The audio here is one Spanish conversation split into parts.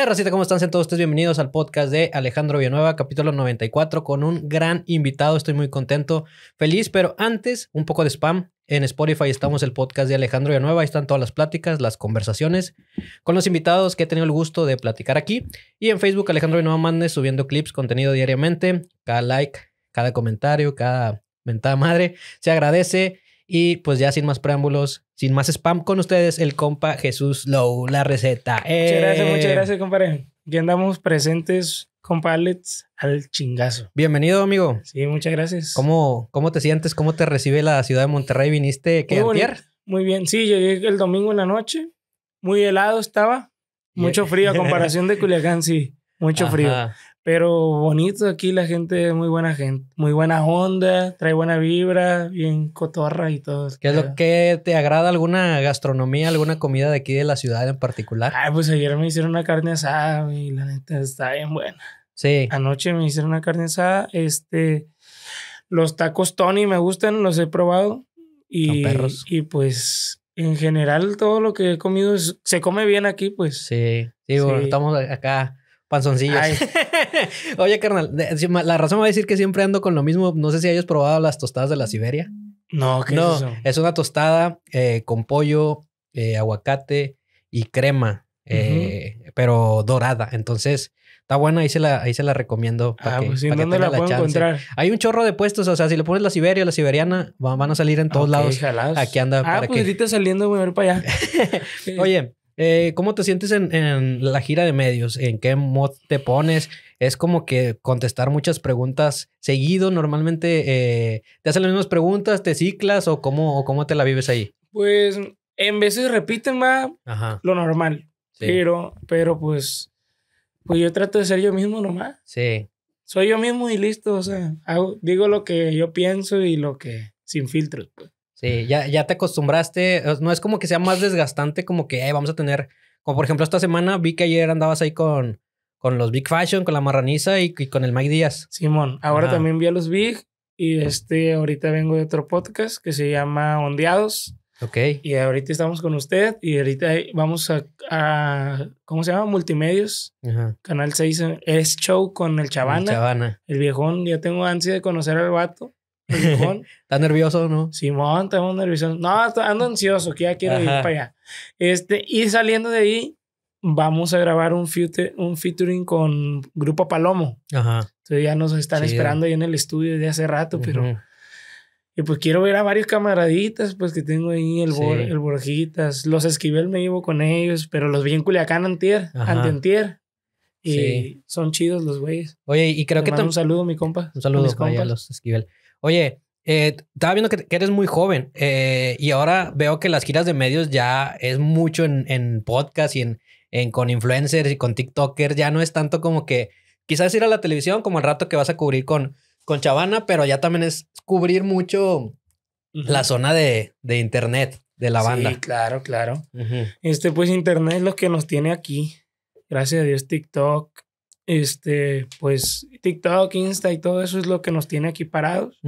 Hey, Racita, ¿cómo están? Sean todos ustedes bienvenidos al podcast de Alejandro Villanueva, capítulo 94, con un gran invitado. Estoy muy contento, feliz, pero antes, un poco de spam. En Spotify estamos el podcast de Alejandro Villanueva. Ahí están todas las pláticas, las conversaciones con los invitados que he tenido el gusto de platicar aquí. Y en Facebook, Alejandro Villanueva mande subiendo clips, contenido diariamente. Cada like, cada comentario, cada mentada madre se agradece. Y pues ya sin más preámbulos, sin más spam con ustedes, el compa Jesús Low, la receta. Muchas gracias, muchas eh. gracias, compadre. Ya andamos presentes con al chingazo. Bienvenido, amigo. Sí, muchas gracias. ¿Cómo, cómo te sientes? ¿Cómo te recibe la ciudad de Monterrey? ¿Viniste qué muy, muy bien, sí, llegué el domingo en la noche. Muy helado estaba. Mucho frío a comparación de Culiacán, sí. Mucho frío. Pero bonito aquí, la gente muy buena gente, muy buena onda, trae buena vibra, bien cotorra y todo. ¿Qué es lo que te agrada? ¿Alguna gastronomía, alguna comida de aquí de la ciudad en particular? Ah, pues ayer me hicieron una carne asada y la neta está bien buena. Sí. Anoche me hicieron una carne asada, este, los tacos Tony me gustan, los he probado y, perros. y pues en general todo lo que he comido se come bien aquí, pues. Sí, sí, estamos acá panzoncillos. Oye, carnal, la razón va a decir que siempre ando con lo mismo. No sé si hayas probado las tostadas de la Siberia. No, no, es una tostada eh, con pollo, eh, aguacate y crema, eh, pero dorada. Entonces, está buena, ahí se la, se la recomiendo. Ah, para que, pues, la, encontrar? Hay un chorro de puestos, o sea, si le pones la Siberia o la Siberiana, van, a salir en todos lados. Aquí anda. Ah, para pues que... saliendo, a ver para allá. Oye, eh, ¿Cómo te sientes en, la gira de medios? ¿En qué mod te pones? Es como que contestar muchas preguntas seguido. Normalmente eh, te hacen las mismas preguntas, te ciclas o cómo, cómo te la vives ahí. Pues en veces repiten más lo normal. Pero, pero pues, pues yo trato de ser yo mismo nomás. Sí. Soy yo mismo y listo. O sea, digo lo que yo pienso y lo que sin filtros. Pues. Sí, ya, ya te acostumbraste. No es como que sea más desgastante, como que vamos a tener. Como por ejemplo, esta semana vi que ayer andabas ahí con, con los Big Fashion, con la Marraniza y, con el Mike Díaz. Simón, ahora también vi a los Big y este, ahorita vengo de otro podcast que se llama Ondeados. Ok. Y ahorita estamos con usted y ahorita vamos a, a ¿cómo se llama? Multimedios. Canal 6 eh, es show con el Chavana. El Chavana. El viejón, ya tengo ansia de conocer al vato. Pues, ¿Estás nervioso no? Simón, estamos nerviosos. No, ando ansioso, que ya quiero ir para allá. Este, y saliendo de ahí, vamos a grabar un, un featuring con Grupo Palomo. Ajá. Entonces ya nos están esperando ahí en el estudio de hace rato, pero... Y pues quiero ver a varios camaraditas, pues que tengo ahí, el, el Borjitas, los Esquivel me llevo con ellos, pero los vi en Culiacán antier, antier. Y son chidos los güeyes. Oye, y creo que... Mando un saludo, mi compa. Un saludo, a los Esquivel. Oye, eh, estaba viendo que, eres muy joven eh, y ahora veo que las giras de medios ya es mucho en, en podcast y en, en, con influencers y con TikTokers. Ya no es tanto como que quizás ir a la televisión como el rato que vas a cubrir con, con Chavana, pero ya también es cubrir mucho la zona de, internet de la banda. Sí, claro, claro. Este, pues internet es lo que nos tiene aquí. Gracias a Dios, TikTok, este, pues TikTok, Insta y todo eso es lo que nos tiene aquí parados.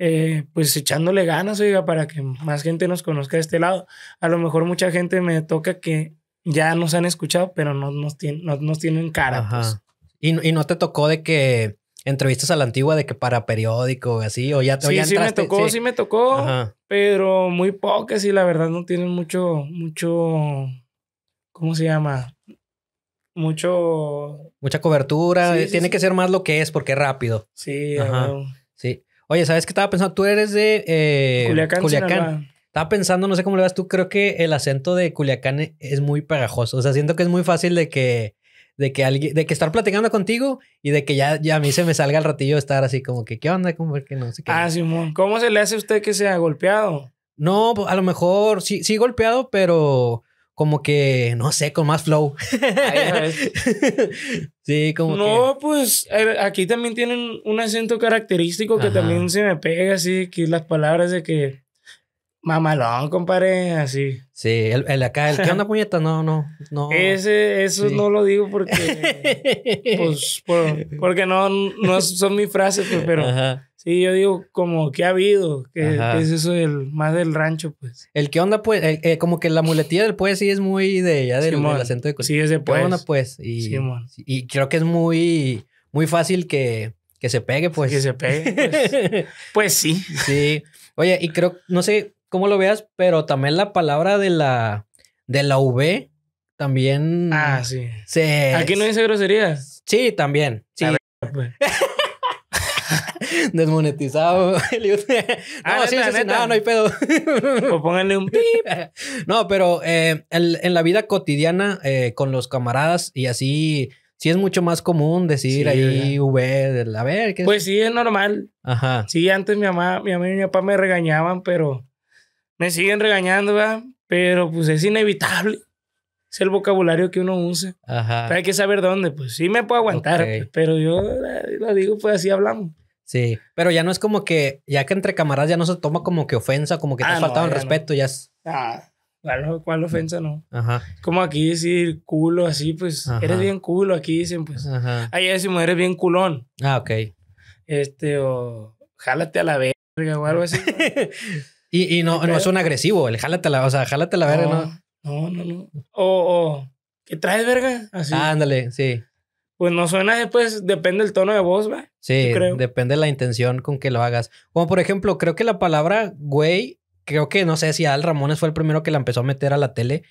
Eh, pues echándole ganas, oiga, para que más gente nos conozca de este lado. A lo mejor mucha gente me toca que ya nos han escuchado, pero no nos, tienen, nos tienen cara. Pues. ¿Y, ¿Y no te tocó de que entrevistas a la antigua de que para periódico así o ya sí, o ya sí me tocó sí, me tocó pero muy pocas y la verdad no tienen mucho mucho cómo se llama mucho... Mucha cobertura. Eh, tiene que ser más lo que es porque es rápido. Sí, Ajá. Sí. Oye, ¿sabes qué estaba pensando? Tú eres de eh, Culiacán. Estaba pensando, no sé cómo le vas tú, creo que el acento de Culiacán e, es muy pegajoso. O sea, siento que es muy fácil de que de que alguien, de que estar platicando contigo y de que ya, ya a mí se me salga el ratillo de estar así como que, ¿qué onda? Como que no sé qué. Ah, Simón, ¿cómo se le hace a usted que sea golpeado? No, pues, a lo mejor sí, sí golpeado, pero como que, no sé, con más flow. sí, como No, pues aquí también tienen un acento característico que también se me pega, así, que las palabras de que... Mamalón, compadre, así. Sí, el, el acá, el que anda puñeta, no, no, no. Ese, eso no lo digo porque, pues, porque no, no son mis frases, pues, pero... Ajá. Sí, yo digo como que ha habido, que, es eso del, más del rancho, pues. El que onda, pues, eh, como que la muletilla del pues sí es muy de ya del, acento de Sí, ese pues. ¿Qué onda, pues? pues? Y, y creo que es muy, muy fácil que, se pegue, pues. Que se pegue, pues. pues. sí. Sí. Oye, y creo, no sé cómo lo veas, pero también la palabra de la, de la V también. Ah, sí. Sí. ¿Aquí no dice groserías? Sí, también. Sí. Pues. desmonetizado. no, no, hay pedo. o pues pónganle un no, pero eh, en, la vida cotidiana eh, con los camaradas y así, sí es mucho más común decir ahí V, a ver. pues sí, es normal. Ajá. Sí, antes mi mamá, mi y mi papá me regañaban, pero me siguen regañando, Pero pues es inevitable. Es el vocabulario que uno usa. Pero hay que saber dónde. Pues sí me puedo aguantar, pero yo eh, lo digo, pues así hablamos. Sí, pero ya no es como que, ya que entre camaradas ya no se toma como que ofensa, como que te ah, ha faltado el respeto, ya es. Ah, ¿cuál, ofensa no? Ajá. Como aquí decir culo, así pues, eres bien culo, aquí dicen pues. Ajá. Ahí decimos, eres bien culón. Ah, ok. Este, o jálate a la verga o algo así. y, y no, no es un agresivo, el jálate a la, o sea, jálate a la verga, no. No, no, no. O, o, ¿qué traes verga? Así. Ah, ándale, sí pues no suena después, eh, pues, depende del tono de voz, ¿va? Sí, creo. depende de la intención con que lo hagas. Como por ejemplo, creo que la palabra güey, creo que no sé si Al Ramones fue el primero que la empezó a meter a la tele,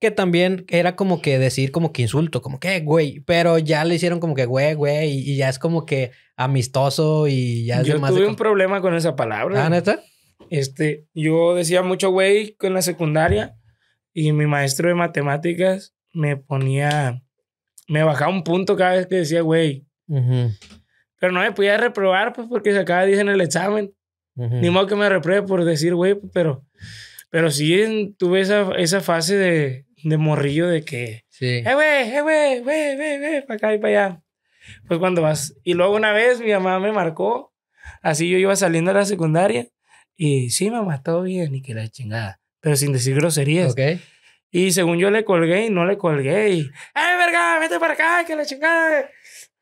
que también era como que decir como que insulto, como que eh, güey, pero ya le hicieron como que güey, güey, y, ya es como que amistoso y ya es Yo más tuve un problema con esa palabra. Ah, Este, yo decía mucho güey en la secundaria y mi maestro de matemáticas me ponía me bajaba un punto cada vez que decía, güey. Pero no me podía reprobar, pues, porque acaba 10 en el examen. Ni modo que me repruebe por decir, güey, pero, pero sí tuve esa, esa fase de, de, morrillo de que, sí. eh, güey, eh, güey, güey, güey, güey, para acá y para allá. Pues cuando vas. Y luego una vez mi mamá me marcó, así yo iba saliendo a la secundaria, y sí, mamá, todo bien, y que la chingada, pero sin decir groserías. Okay. Y según yo le colgué y no le colgué. Y, ¡ay, verga! ¡Vete para acá! ¡Que la chingada!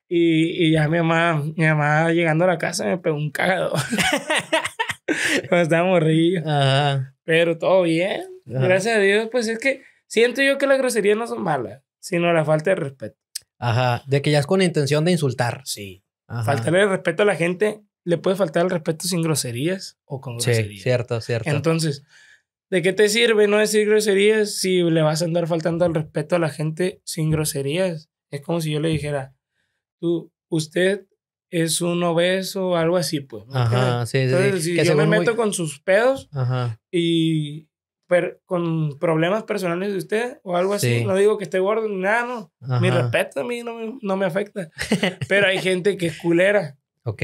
Y, y ya mi mamá, mi mamá llegando a la casa me pegó un cagado. Cuando estaba morrillo. Ajá. Pero todo bien. Gracias a Dios, pues es que siento yo que las groserías no son malas, sino la falta de respeto. Ajá. De que ya es con intención de insultar. Sí. Ajá. Faltarle el respeto a la gente le puede faltar el respeto sin groserías o con groserías. Sí, cierto, cierto. Entonces, ¿De qué te sirve no decir groserías si le vas a andar faltando al respeto a la gente sin groserías? Es como si yo le dijera, tú, usted es un obeso o algo así, pues. Ajá, sí, yo me meto con sus pedos y con problemas personales de usted o algo así, no digo que esté gordo ni nada, no. Mi respeto a mí no, no me afecta. Pero hay gente que es culera. Ok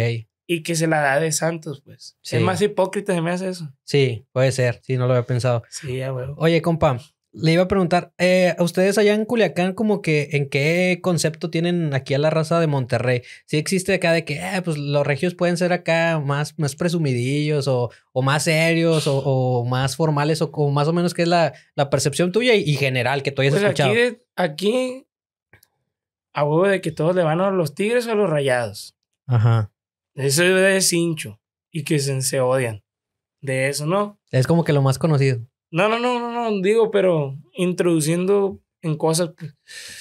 y que se la da de Santos, pues. Es más hipócrita, se me hace eso. Sí, puede ser. Sí, no lo había pensado. Sí, ya, Oye, compa, le iba a preguntar, eh, ustedes allá en Culiacán como que en qué concepto tienen aquí a la raza de Monterrey? Si existe acá de que eh, pues, los regios pueden ser acá más, más presumidillos o, más serios o, más formales o, como más o menos qué es la, la percepción tuya y, general que tú hayas pues escuchado? Aquí, aquí a de que todos le van a los tigres o a los rayados. Ajá. Eso es Cincho Y que se, odian. De eso, ¿no? Es como que lo más conocido. No, no, no, no, no. Digo, pero introduciendo en cosas.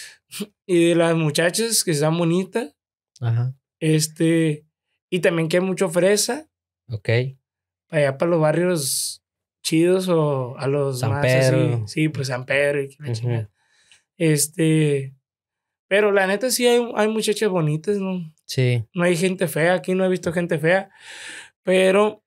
Y de las muchachas que están bonitas. Ajá. Este. Y también que hay mucho fresa. Ok. Allá para los barrios chidos o a los San Pedro. Sí, pues San Pedro y que uh Este. Pero la neta sí hay, hay muchachas bonitas, ¿no? Sí. No hay gente fea, aquí no he visto gente fea. Pero,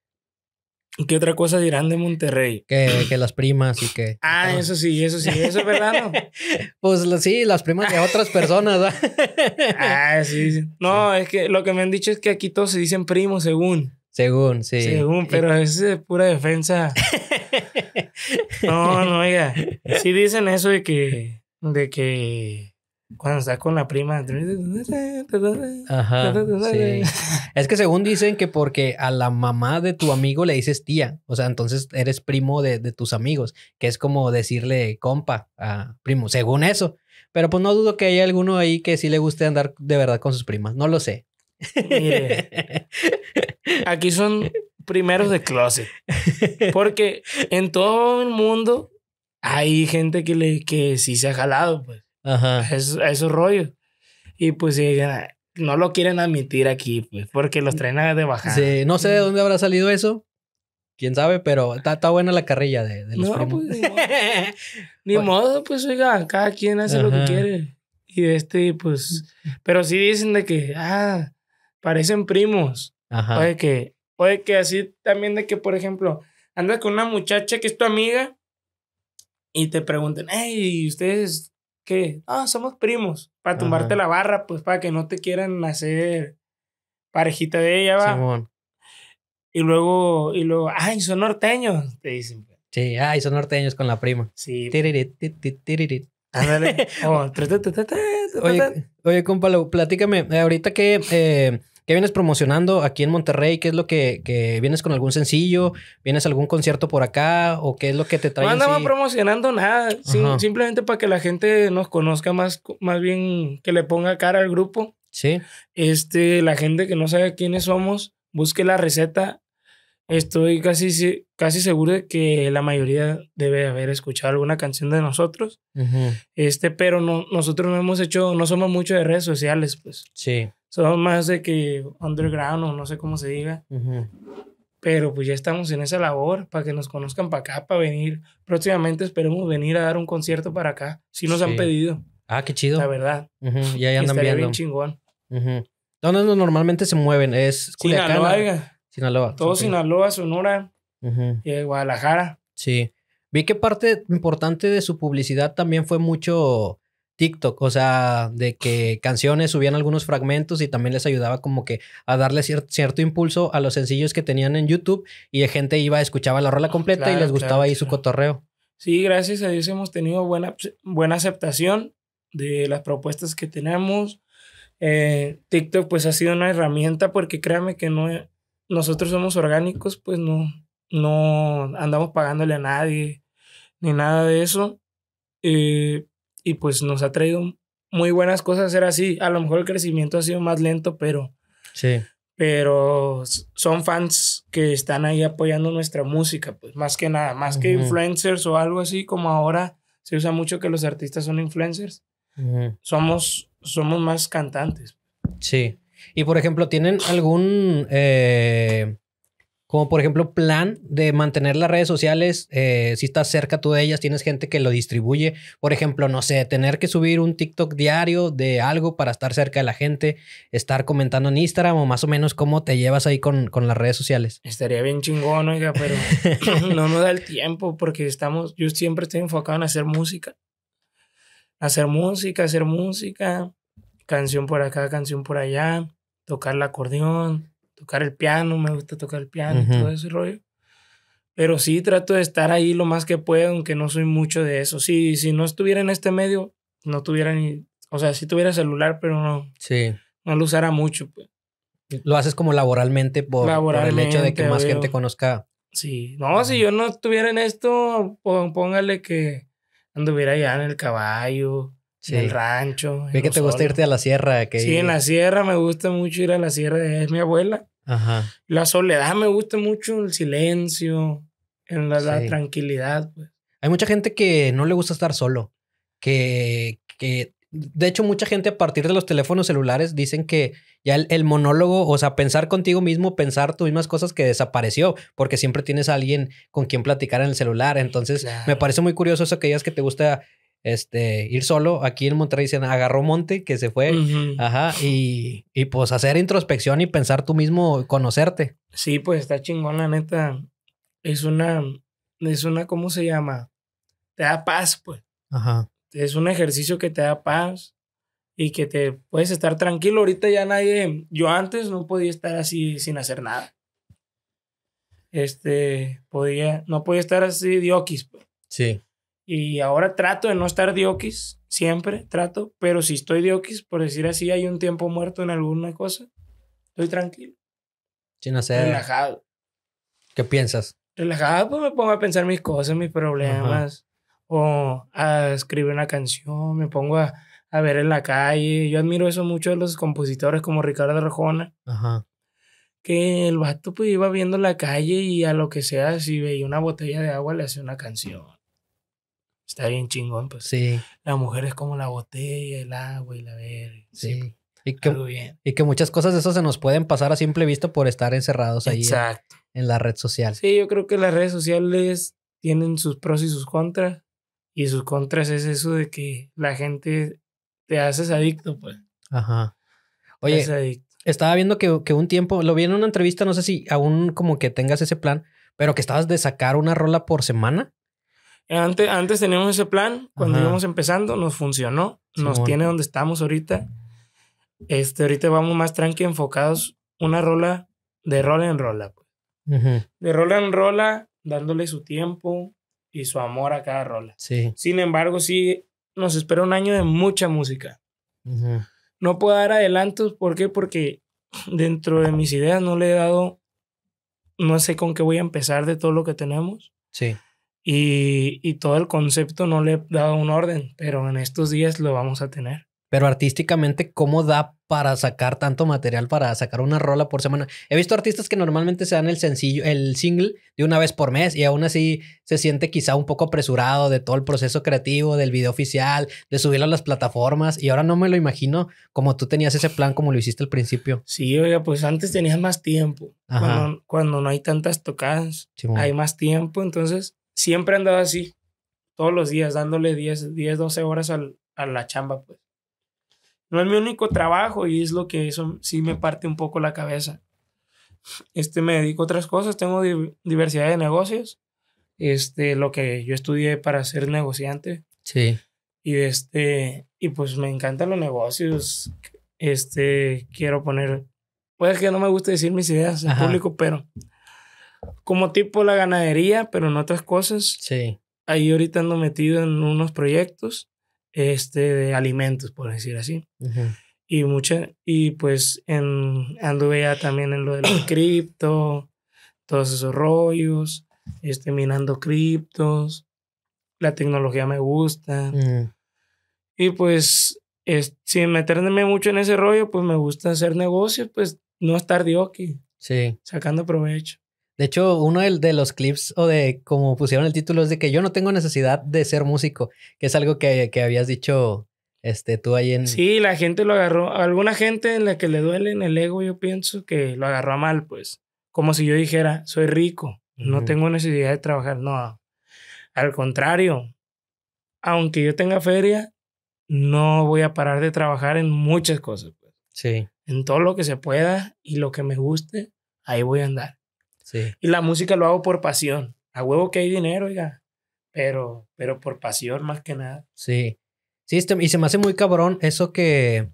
¿qué otra cosa dirán de Monterrey? Que, que las primas y que... Ah, eso sí, eso sí, eso es verdad, ¿no? pues sí, las primas de otras personas, ah, sí. No, es que lo que me han dicho es que aquí todos se dicen primos según. Según, sí. Según, pero eh. es pura defensa. no, no, oiga. Sí dicen eso de que... De que cuando está con la prima. Ajá, Es que según dicen que porque a la mamá de tu amigo le dices tía, o sea, entonces eres primo de, tus amigos, que es como decirle compa a primo, según eso. Pero pues no dudo que haya alguno ahí que sí le guste andar de verdad con sus primas, no lo sé. Mire, aquí son primeros de clase, porque en todo el mundo hay gente que, le, que sí se ha jalado, pues. Ajá. Es, es su rollo. Y pues no lo quieren admitir aquí, pues, porque los traen de bajar. Sí, no sé de mm. dónde habrá salido eso. Quién sabe, pero está, buena la carrilla de, de los no, Pues, ni, modo. pues, oiga, cada quien hace lo que quiere. Y este, pues, pero sí dicen de que, ah, parecen primos. Ajá. Oye, que, oye, que así también de que, por ejemplo, andas con una muchacha que es tu amiga y te preguntan, hey, ¿ustedes que, ah, somos primos, para tumbarte la barra, pues para que no te quieran hacer parejita de ella, va. Simón. Y luego, y luego, ay, son norteños, te dicen. Pues. Sí, ay, son norteños con la prima. Sí. Ándale. oye, oye, compa, platícame, eh, ahorita que eh, ¿Qué vienes promocionando aquí en Monterrey? ¿Qué es lo que, que vienes con algún sencillo? ¿Vienes a algún concierto por acá? ¿O qué es lo que te trae? No andamos promocionando nada, simplemente para que la gente nos conozca más, más bien que le ponga cara al grupo. Sí. Este, la gente que no sabe quiénes somos, busque la receta. Estoy casi, casi seguro de que la mayoría debe haber escuchado alguna canción de nosotros. Este, pero no, nosotros no hemos hecho, no somos mucho de redes sociales, pues. Sí somos más de que underground o no sé cómo se diga. Pero pues ya estamos en esa labor para que nos conozcan para acá, para venir. Próximamente esperemos venir a dar un concierto para acá. Si nos han pedido. Ah, qué chido. La verdad. Y -huh. Ya, andan viendo. bien chingón. ¿Dónde normalmente se mueven. Es Culiacán. Sinaloa. Sinaloa. Todo Sinaloa, Sonora. y Guadalajara. Sí. Vi que parte importante de su publicidad también fue mucho TikTok, o sea, de que canciones subían algunos fragmentos y también les ayudaba como que a darle cierto impulso a los sencillos que tenían en YouTube y de gente iba, escuchaba la rola ah, completa y les gustaba ahí su cotorreo. Sí, gracias a Dios hemos tenido buena, pues, buena aceptación de las propuestas que tenemos. Eh, TikTok pues ha sido una herramienta porque créanme que no, nosotros somos orgánicos, pues no, no andamos pagándole a nadie ni nada de eso. Eh, y pues nos ha traído muy buenas cosas ser así. A lo mejor el crecimiento ha sido más lento, pero... Sí. Pero son fans que están ahí apoyando nuestra música, pues más que nada, más que influencers o algo así, como ahora se usa mucho que los artistas son influencers. Somos somos más cantantes. Sí. Y por ejemplo, ¿tienen algún eh, como por ejemplo plan de mantener las redes sociales, eh, si estás cerca tú de ellas, tienes gente que lo distribuye, por ejemplo, no sé, tener que subir un TikTok diario de algo para estar cerca de la gente, estar comentando en Instagram o más o menos cómo te llevas ahí con, con las redes sociales. Estaría bien chingón, oiga, pero no nos da el tiempo porque estamos, yo siempre estoy enfocado en hacer música, hacer música, hacer música, canción por acá, canción por allá, tocar el acordeón tocar el piano, me gusta tocar el piano, todo ese rollo. Pero sí trato de estar ahí lo más que puedo, aunque no soy mucho de eso. Sí, si no estuviera en este medio, no tuviera ni... O sea, sí tuviera celular, pero no... Sí. No lo usara mucho. Pues. Lo haces como laboralmente por, el hecho de que más gente conozca. Sí. No, si yo no estuviera en esto, póngale que anduviera allá en el caballo, en el rancho. Ve que te gusta irte a la sierra. Que... Sí, en la sierra me gusta mucho ir a la sierra. Es mi abuela. La soledad me gusta mucho, el silencio, en la, tranquilidad. Pues. Hay mucha gente que no le gusta estar solo, que, que de hecho, mucha gente a partir de los teléfonos celulares dicen que ya el, monólogo, o sea, pensar contigo mismo, pensar tus mismas cosas que desapareció, porque siempre tienes a alguien con quien platicar en el celular. Entonces, me parece muy curioso eso que digas que te gusta este, ir solo. Aquí en Monterrey dicen, agarró monte, que se fue. Ajá. Y, pues hacer introspección y pensar tú mismo, conocerte. Sí, pues está chingón, la neta. Es una, es una, ¿cómo se llama? Te da paz, pues. Ajá. Es un ejercicio que te da paz y que te puedes estar tranquilo. Ahorita ya nadie, yo antes no podía estar así sin hacer nada. Este, podía, no podía estar así de pues. Sí y ahora trato de no estar dioquis. siempre trato, pero si estoy dioquis, por decir así, hay un tiempo muerto en alguna cosa, estoy tranquilo. Sin hacer. Relajado. ¿Qué piensas? Relajado, pues me pongo a pensar mis cosas, mis problemas, o a escribir una canción, me pongo a, ver en la calle. Yo admiro eso mucho de los compositores como Ricardo Arjona. Ajá. Que el vato pues iba viendo la calle y a lo que sea, si veía una botella de agua le hacía una canción Está bien chingón, pues. Sí. La mujer es como la botella, el agua y la verga. Sí. Y pues, que, y que muchas cosas de eso se nos pueden pasar a simple vista por estar encerrados ahí En, la red social. Sí, yo creo que las redes sociales tienen sus pros y sus contras. Y sus contras es eso de que la gente te haces adicto, pues. Ajá. Oye, estaba viendo que, que, un tiempo, lo vi en una entrevista, no sé si aún como que tengas ese plan, pero que estabas de sacar una rola por semana. Antes, antes teníamos ese plan, cuando íbamos empezando, nos funcionó, nos tiene donde estamos ahorita. Este, ahorita vamos más tranqui, enfocados, una rola de rola en rola. Pues. De rola en rola, dándole su tiempo y su amor a cada rola. Sí. Sin embargo, sí nos espera un año de mucha música. No puedo dar adelantos, ¿por qué? Porque dentro de mis ideas no le he dado, no sé con qué voy a empezar de todo lo que tenemos. Sí y, y todo el concepto no le he dado un orden, pero en estos días lo vamos a tener. Pero artísticamente, ¿cómo da para sacar tanto material, para sacar una rola por semana? He visto artistas que normalmente se dan el sencillo, el single de una vez por mes y aún así se siente quizá un poco apresurado de todo el proceso creativo, del video oficial, de subirlo a las plataformas y ahora no me lo imagino como tú tenías ese plan como lo hiciste al principio. Sí, oiga, pues antes tenías más tiempo. Cuando, cuando, no hay tantas tocadas, hay más tiempo, entonces siempre andado así, todos los días, dándole 10, 10 12 horas a la chamba, pues. No es mi único trabajo y es lo que eso sí me parte un poco la cabeza. Este, me dedico a otras cosas, tengo diversidad de negocios, este, lo que yo estudié para ser negociante. Sí. Y este, y pues me encantan los negocios, este, quiero poner, puede que no me guste decir mis ideas en público, pero como tipo la ganadería, pero en otras cosas. Sí. Ahí ahorita ando metido en unos proyectos este, de alimentos, por decir así. Y mucha, y pues en, anduve ya también en lo de los cripto, todos esos rollos, este, minando criptos, la tecnología me gusta. Mm. Y pues sin meterme mucho en ese rollo, pues me gusta hacer negocios, pues no estar de aquí. Sí. Sacando provecho. De hecho, uno de, los clips o de como pusieron el título es de que yo no tengo necesidad de ser músico, que es algo que, habías dicho este, tú ahí en... Sí, la gente lo agarró, alguna gente en la que le duele en el ego, yo pienso que lo agarró mal, pues, como si yo dijera, soy rico, no tengo necesidad de trabajar, no, al contrario, aunque yo tenga feria, no voy a parar de trabajar en muchas cosas, pues. Sí. En todo lo que se pueda y lo que me guste, ahí voy a andar. Y la música lo hago por pasión. A huevo que hay dinero, oiga, pero, pero por pasión más que nada. Sí. Sí, este, y se me hace muy cabrón eso que,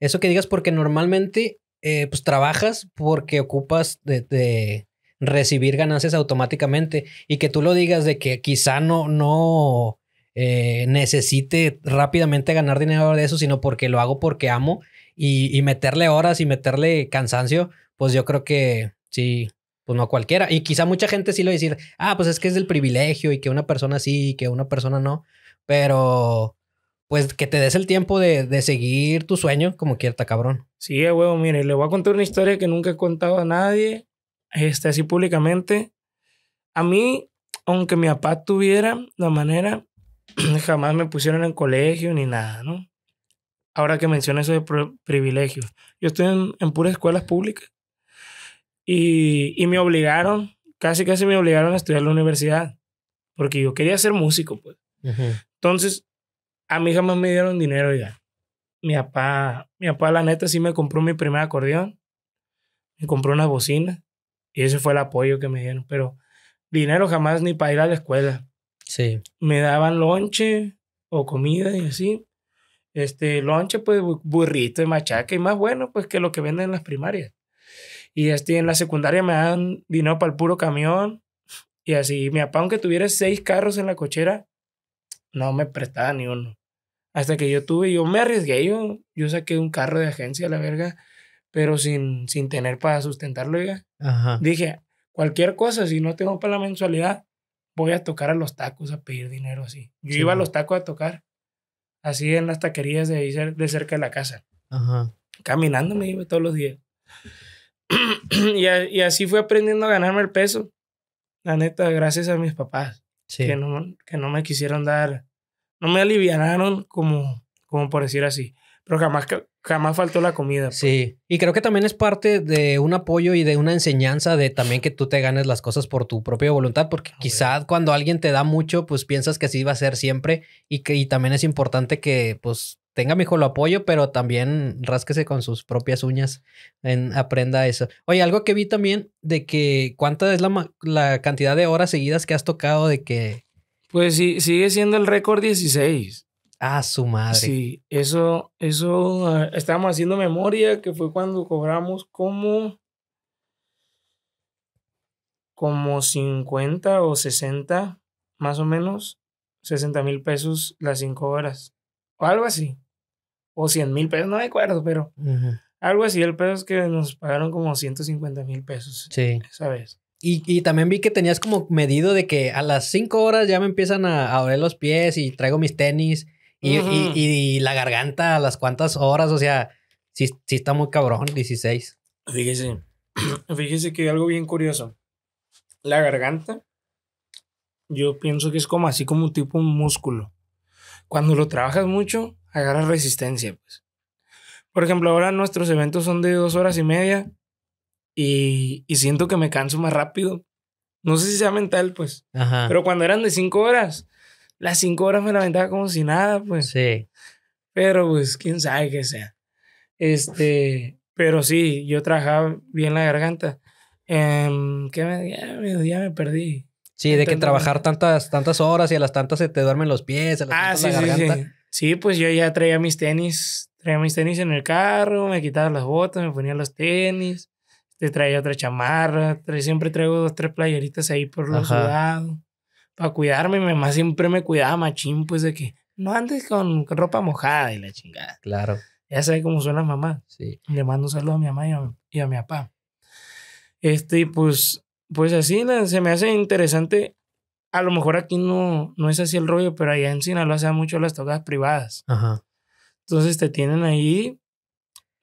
eso que digas, porque normalmente eh, pues trabajas porque ocupas de, recibir ganancias automáticamente y que tú lo digas de que quizá no, no eh, necesite rápidamente ganar dinero de eso, sino porque lo hago porque amo y meterle horas y meterle cansancio, pues yo creo que sí, pues no a cualquiera. Y quizá mucha gente sí lo va a decir, ah, pues es que es del privilegio y que una persona sí y que una persona no. Pero, pues que te des el tiempo de, de seguir tu sueño como quierta, cabrón. Sí, huevo, mire, le voy a contar una historia que nunca he contado a nadie, este, así públicamente. A mí, aunque mi papá tuviera la manera, jamás me pusieron en colegio ni nada, ¿no? Ahora que menciono eso de privilegio, yo estoy en, en puras escuelas públicas y, me obligaron, casi casi me obligaron a estudiar la universidad, porque yo quería ser músico, pues. Entonces, a mí jamás me dieron dinero, ya. Mi papá, mi papá, la neta, sí me compró mi primer acordeón, me compró una bocina, y ese fue el apoyo que me dieron, pero dinero jamás ni para ir a la escuela. Sí. Me daban lonche o comida y así. Este, lonche, pues burrito y machaca, y más bueno, pues que lo que venden en las primarias. Y estoy en la secundaria me dan dinero para el puro camión. Y así, mi papá, aunque tuviera seis carros en la cochera, no me prestaba ni uno. Hasta que yo tuve, yo me arriesgué, yo, yo saqué un carro de agencia, la verga, pero sin, sin tener para sustentarlo, Dije, cualquier cosa, si no tengo para la mensualidad, voy a tocar a los tacos a pedir dinero así. Yo iba a los tacos a tocar, así en las taquerías de, de cerca de la casa. Caminando me iba todos los días. y, así fui aprendiendo a ganarme el peso. La neta, gracias a mis papás. Que, no, que no me quisieron dar, no me alivianaron como, como por decir así. Pero jamás, jamás faltó la comida. Pues. Sí, y creo que también es parte de un apoyo y de una enseñanza de también que tú te ganes las cosas por tu propia voluntad, porque quizás cuando alguien te da mucho, pues piensas que así va a ser siempre y que y también es importante que pues tenga, hijo lo apoyo, pero también rásquese con sus propias uñas. En, aprenda eso. Oye, algo que vi también de que cuánta es la, cantidad de horas seguidas que has tocado de que. Pues sí, sigue siendo el récord 16. Ah, su madre. Sí, eso, eso, ah, estábamos haciendo memoria, que fue cuando cobramos como, como 50 o 60, más o menos, 60 mil pesos las 5 horas, o algo así o 100 mil pesos, no me acuerdo, pero algo así. El peso es que nos pagaron como 150 mil pesos. Sí. ¿Sabes? Y, también vi que tenías como medido de que a las 5 horas ya me empiezan a, abrir los pies y traigo mis tenis y, la garganta a las cuantas horas. O sea, sí, sí está muy cabrón, 16. Fíjese, fíjese que algo bien curioso. La garganta, yo pienso que es como así como tipo un músculo. Cuando lo trabajas mucho, agarras resistencia, pues. Por ejemplo, ahora nuestros eventos son de dos horas y media y, siento que me canso más rápido. No sé si sea mental, pues. Ajá. Pero cuando eran de cinco horas, las cinco horas me la como si nada, pues. Sí. Pero pues, quién sabe qué sea. Este, pero sí, yo trabajaba bien la garganta. Em, ¿Qué que me, ya, me, ya, me perdí. Sí, de que trabajar tantas, tantas horas y a las tantas se te duermen los pies, a las ah, tantas la garganta. Sí, pues yo ya traía mis tenis, traía mis tenis en el carro, me quitaba las botas, me ponía los tenis, te este, traía otra chamarra, siempre traigo dos, tres playeritas ahí por los lados, para cuidarme, mi mamá siempre me cuidaba machín, pues de que no andes con ropa mojada y la chingada. Claro. Ya sabes cómo son las mamás. Sí. Le mando un saludo a mi mamá y a, mi papá. Este, pues, pues así se me hace interesante a lo mejor aquí no, no es así el rollo, pero allá en Sinaloa se dan mucho las tocas privadas. Ajá. Entonces te tienen ahí,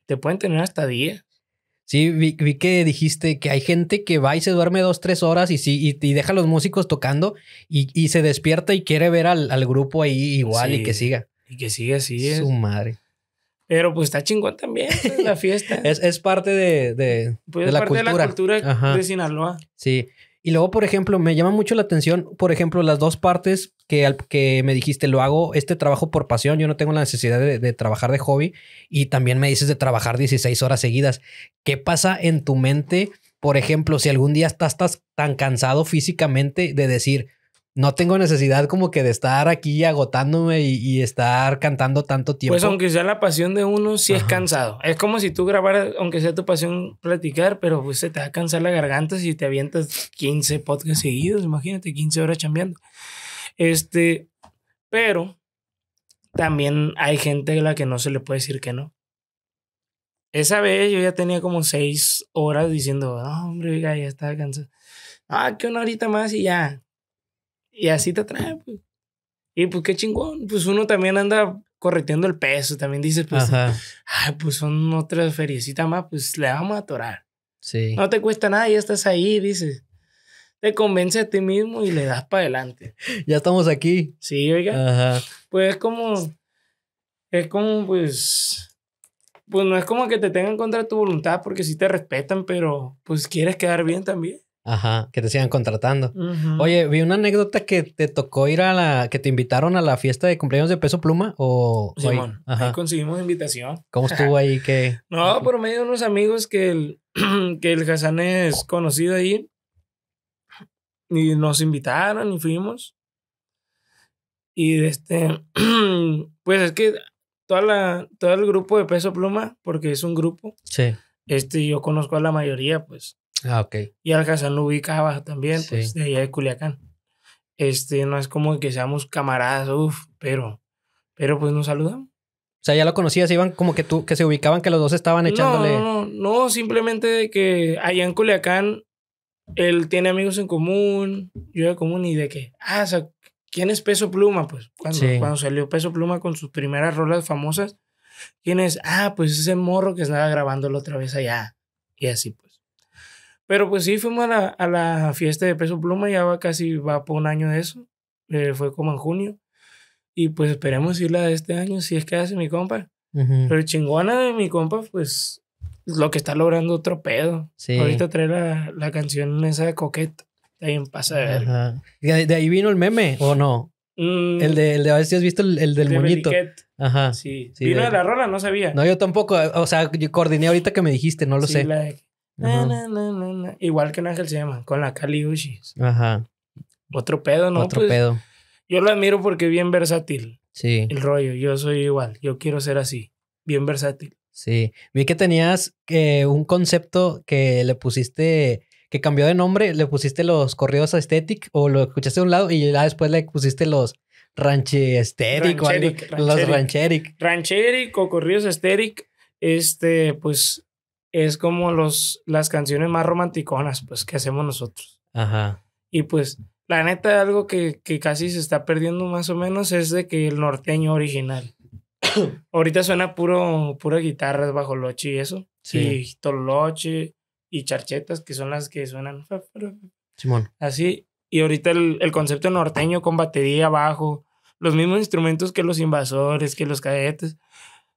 te pueden tener hasta 10. Sí, vi, que dijiste que hay gente que va y se duerme dos, tres horas y, y, deja a los músicos tocando y, se despierta y quiere ver al, grupo ahí igual y que siga. Y que siga así. Su madre. Pero pues está chingón también pues, la fiesta. es, parte de, de, pues, es la parte cultura. de la cultura de Sinaloa. Sí. Y luego, por ejemplo, me llama mucho la atención, por ejemplo, las dos partes que, al, que me dijiste, lo hago este trabajo por pasión, yo no tengo la necesidad de, trabajar de hobby, y también me dices de trabajar 16 horas seguidas. ¿Qué pasa en tu mente, por ejemplo, si algún día estás tan cansado físicamente de decir, no tengo necesidad como que de estar aquí agotándome y, estar cantando tanto tiempo. Pues aunque sea la pasión de uno, sí es cansado. Es como si tú grabaras, aunque sea tu pasión platicar, pero pues se te va a cansar la garganta si te avientas 15 podcasts seguidos, imagínate, 15 horas chambeando. Este, pero también hay gente a la que no se le puede decir que no. Esa vez yo ya tenía como 6 horas diciendo, no, hombre, ya estaba cansado. Ah, que una horita más y ya, y así te atrae, pues. Y pues qué chingón. Pues uno también anda correteando el peso. También dices, pues, pues son otras feriecitas más, pues le vamos a atorar. Sí. No te cuesta nada, ya estás ahí, dices. Te convence a ti mismo y le das para adelante. Ya estamos aquí. Sí, oiga. Ajá. Pues es como. Es como, pues. Pues no es como que te tengan contra tu voluntad, porque sí te respetan, pero pues quieres quedar bien también. Ajá, que te sigan contratando. Oye, vi una anécdota que te tocó ir a la, que te invitaron a la fiesta de cumpleaños de Peso Pluma o... Simón, ahí conseguimos invitación. ¿Cómo estuvo ahí que...? no, por medio de unos amigos que el, que el Hassan es conocido ahí. Y nos invitaron y fuimos. Y este, pues es que toda la, todo el grupo de Peso Pluma, porque es un grupo. Sí. Este, yo conozco a la mayoría, pues. Ah, ok. Y lo ubicaba también, pues de allá de Culiacán. Este, no es como que seamos camaradas, uff, pero, pero pues nos saludamos. O sea, ya lo conocías, iban como que tú, que se ubicaban, que los dos estaban echándole. No, no, no, simplemente de que allá en Culiacán él tiene amigos en común, yo de común, y de que, ah, o sea, ¿quién es Peso Pluma? Pues cuando, cuando salió Peso Pluma con sus primeras rolas famosas, ¿quién es? Ah, pues ese morro que estaba grabándolo otra vez allá. Y así pues. Pero pues sí, fuimos a la, fiesta de Peso Pluma, ya va casi, va por un año de eso, eh, fue como en junio. Y pues esperemos irla de este año, si es que hace mi compa. Pero el Pero chingona de mi compa, pues lo que está logrando otro pedo. Ahorita trae la, canción esa de Coqueta. ahí en pasa de, de ahí vino el meme, ¿o no? Mm. El de, el de, a ver si has visto el, el del de Ajá. Sí. vino de la rola, no sabía. No, yo tampoco. O sea, yo coordiné ahorita que me dijiste, no lo sé. La Igual que un ángel se llama, con la Kali Ajá. Otro pedo, ¿no? Otro pues, pedo. Yo lo admiro porque es bien versátil. Sí. El rollo, yo soy igual, yo quiero ser así, bien versátil. Sí, vi que tenías un concepto que le pusiste, que cambió de nombre, le pusiste los corridos aesthetic o lo escuchaste de un lado y ya después le pusiste los ranche o los rancheric. Rancheric o corridos aesthetic, este, pues es como los, las canciones más romanticonas, pues, que hacemos nosotros. Ajá. Y pues, la neta, algo que, que casi se está perdiendo más o menos es de que el norteño original. Ahorita suena puro, pura guitarras bajo loche y eso. Sí. Y tololoche y charchetas, que son las que suenan. Simón. Así. Y ahorita el, el concepto norteño con batería bajo, los mismos instrumentos que los invasores, que los cadetes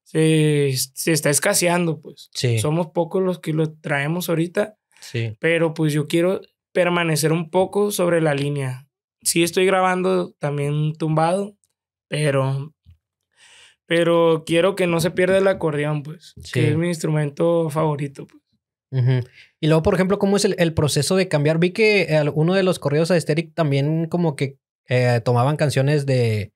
se, se está escaseando, pues. Somos pocos los que lo traemos ahorita. Sí. Pero pues yo quiero permanecer un poco sobre la línea. Sí estoy grabando también tumbado, pero pero quiero que no se pierda el acordeón, pues, que es mi instrumento favorito. Pues. Y luego, por ejemplo, ¿cómo es el, proceso de cambiar? Vi que eh, uno de los correos a Estéric también como que eh, tomaban canciones de,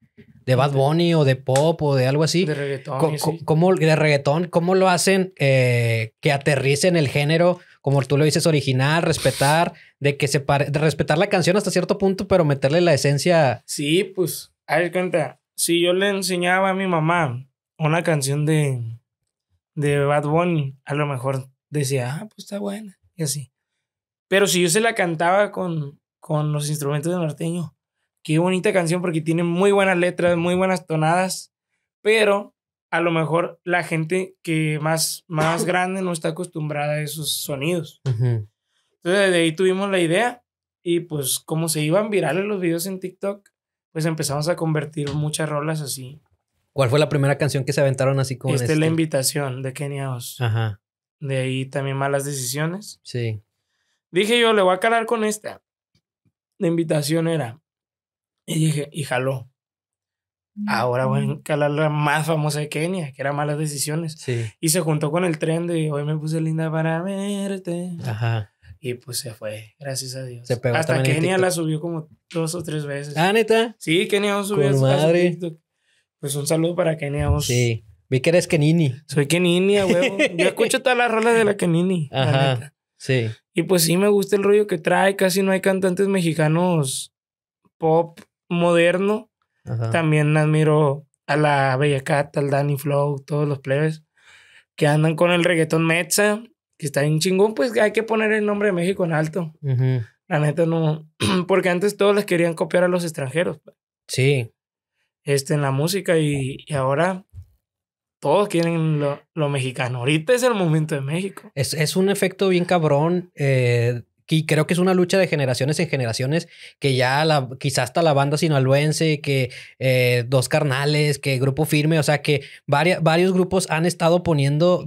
de Bad Bunny o de pop o de algo así. De reggaetón. cómo, de reggaetón, ¿cómo lo hacen eh, que aterricen el género? Como tú lo dices, original, respetar, de que se respetar la canción hasta cierto punto, pero meterle la esencia. Sí, pues, a ver, cuenta. Si yo le enseñaba a mi mamá una canción de, de Bad Bunny, a lo mejor decía, ah, pues está buena, y así. Pero si yo se la cantaba con, con los instrumentos de norteño, qué bonita canción porque tiene muy buenas letras, muy buenas tonadas, pero a lo mejor la gente que más, más grande no está acostumbrada a esos sonidos. Entonces, de ahí tuvimos la idea y pues como se iban virales los videos en TikTok, pues empezamos a convertir muchas rolas así. ¿Cuál fue la primera canción que se aventaron así como Esta este? es la este? invitación de Kenia Oz. Ajá. De ahí también malas decisiones. Sí. Dije yo, le voy a calar con esta. La invitación era y dije, y jaló. Ahora voy a encalar la más famosa de Kenia, que era Malas Decisiones. Sí. Y se juntó con el tren de Hoy me puse linda para verte. Ajá. Y pues se fue, gracias a Dios. pegó Hasta Kenia la subió como dos o tres veces. Ah, neta. Sí, Kenia vos subió madre. Pues un saludo para Kenia vos. Sí. Vi que eres Kenini. Soy Kenini, huevo. Yo escucho todas las rolas de la Kenini. Ajá. Sí. Y pues sí me gusta el rollo que trae. Casi no hay cantantes mexicanos pop moderno. También admiro a la Bella Cat, al Danny Flow, todos los plebes que andan con el reggaetón mecha, que está bien chingón, pues hay que poner el nombre de México en alto. La neta no, porque antes todos les querían copiar a los extranjeros. Pues. Sí. Este, en la música y, ahora todos quieren lo, mexicano. Ahorita es el momento de México. Es, es un efecto bien cabrón eh, y creo que es una lucha de generaciones en generaciones, que ya la, quizás hasta la banda sinaloense, que eh, Dos Carnales, que Grupo Firme, o sea que varios grupos han estado poniendo,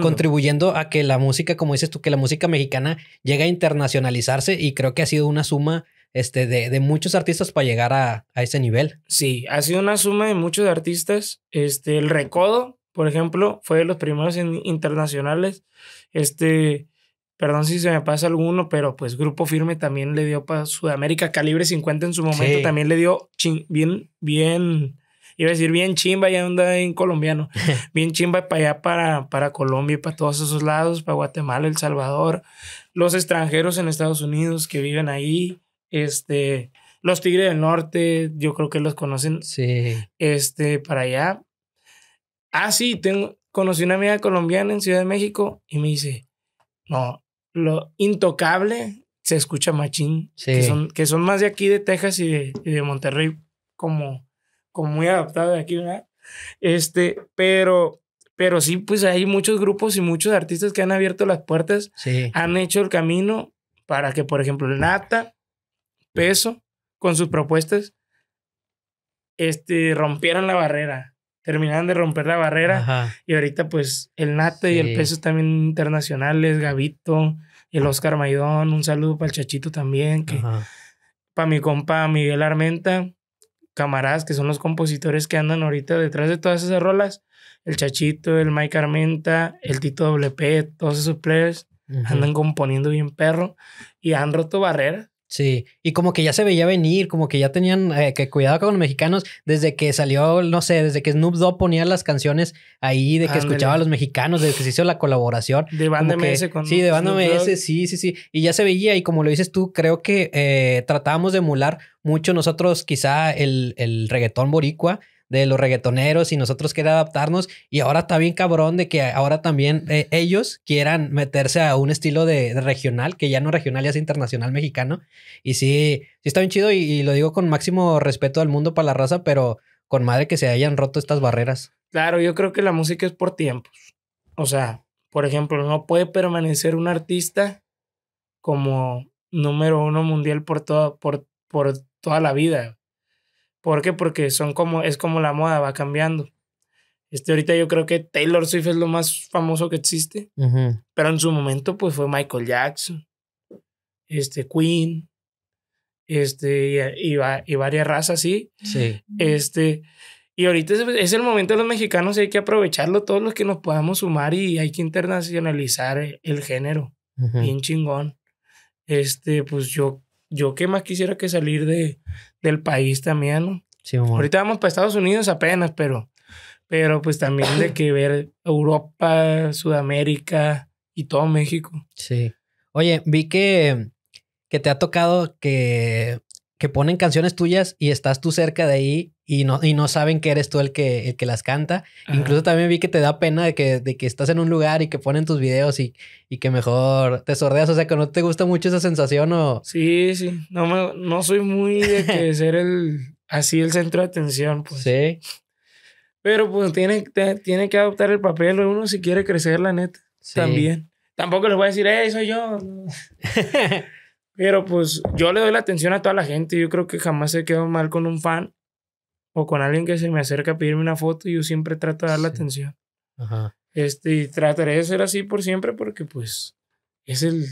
contribuyendo. a que la música, como dices tú, que la música mexicana llegue a internacionalizarse y creo que ha sido una suma este, de, muchos artistas para llegar a, a, ese nivel. Sí, ha sido una suma de muchos artistas. Este, el Recodo, por ejemplo, fue de los primeros internacionales. Este, Perdón si se me pasa alguno, pero pues Grupo Firme también le dio para Sudamérica. Calibre 50 en su momento también le dio bien, bien, iba a decir bien chimba, ya anda en colombiano, bien chimba para allá, para, para Colombia y para todos esos lados, para Guatemala, El Salvador, los extranjeros en Estados Unidos que viven ahí, este, los Tigres del Norte, yo creo que los conocen, sí. este, para allá. Ah, sí, tengo, conocí una amiga colombiana en Ciudad de México y me dice, no, lo intocable se escucha machín. Que, son, más de aquí de Texas y de, Monterrey, como, como muy adaptado de aquí, ¿verdad? Este, pero, pero sí, pues hay muchos grupos y muchos artistas que han abierto las puertas, han hecho el camino para que, por ejemplo, Nata, Peso, con sus propuestas, este, rompieran la barrera terminaban de romper la barrera. Y ahorita, pues, el Nate y el peso también internacionales, Gavito, el ah. Oscar Maidón, un saludo para el Chachito también, que para mi compa Miguel Armenta, camaradas que son los compositores que andan ahorita detrás de todas esas rolas. El Chachito, el Mike Armenta, el Tito WP, todos esos players andan componiendo bien perro y han roto barreras Sí, y como que ya se veía venir, como que ya tenían eh, que cuidado con los mexicanos desde que salió, no sé, desde que Snoop Dogg ponía las canciones ahí, de que escuchaba a los mexicanos, desde que se hizo la colaboración. De banda MS con Sí, de banda MS, sí, sí, sí. Y ya se veía, y como lo dices tú, creo que eh, tratábamos de emular mucho nosotros quizá el, el reggaetón boricua de los reggaetoneros y nosotros querer adaptarnos y ahora está bien cabrón de que ahora también eh, ellos quieran meterse a un estilo de, regional, que ya no regional, ya es internacional mexicano. Y sí, sí está bien chido y, lo digo con máximo respeto al mundo para la raza, pero con madre que se hayan roto estas barreras. Claro, yo creo que la música es por tiempos. O sea, por ejemplo, no puede permanecer un artista como número uno mundial por, toda por, por toda la vida. ¿Por qué? Porque son como, es como la moda, va cambiando. Este, ahorita yo creo que Taylor Swift es lo más famoso que existe. Pero en su momento, pues fue Michael Jackson, este, Queen, este, y, y, varias razas, sí. Sí. Este, y ahorita es, el momento de los mexicanos hay que aprovecharlo todos los que nos podamos sumar y hay que internacionalizar el, género. Bien chingón. Este, pues yo, yo qué más quisiera que salir de, del país también, ¿no? Sí, amor. Ahorita vamos para Estados Unidos apenas, pero, pero pues también de que ver Europa, Sudamérica y todo México. Sí. Oye, vi que, que te ha tocado que, que ponen canciones tuyas y estás tú cerca de ahí y no, y no saben que eres tú el que, el que las canta. Incluso también vi que te da pena de que, de que estás en un lugar y que ponen tus videos y, y que mejor te sordeas. O sea, que no te gusta mucho esa sensación o... Sí, sí. No, me, no soy muy de que ser el... Así el centro de atención, pues. Sí. Pero pues tiene, tiene que adoptar el papel de uno si quiere crecer, la neta. También. Tampoco les voy a decir, eso soy yo. Pero pues yo le doy la atención a toda la gente. Yo creo que jamás se quedó mal con un fan o con alguien que se me acerca a pedirme una foto, yo siempre trato de dar la atención. Ajá. Este, y trataré de ser así por siempre porque pues es el,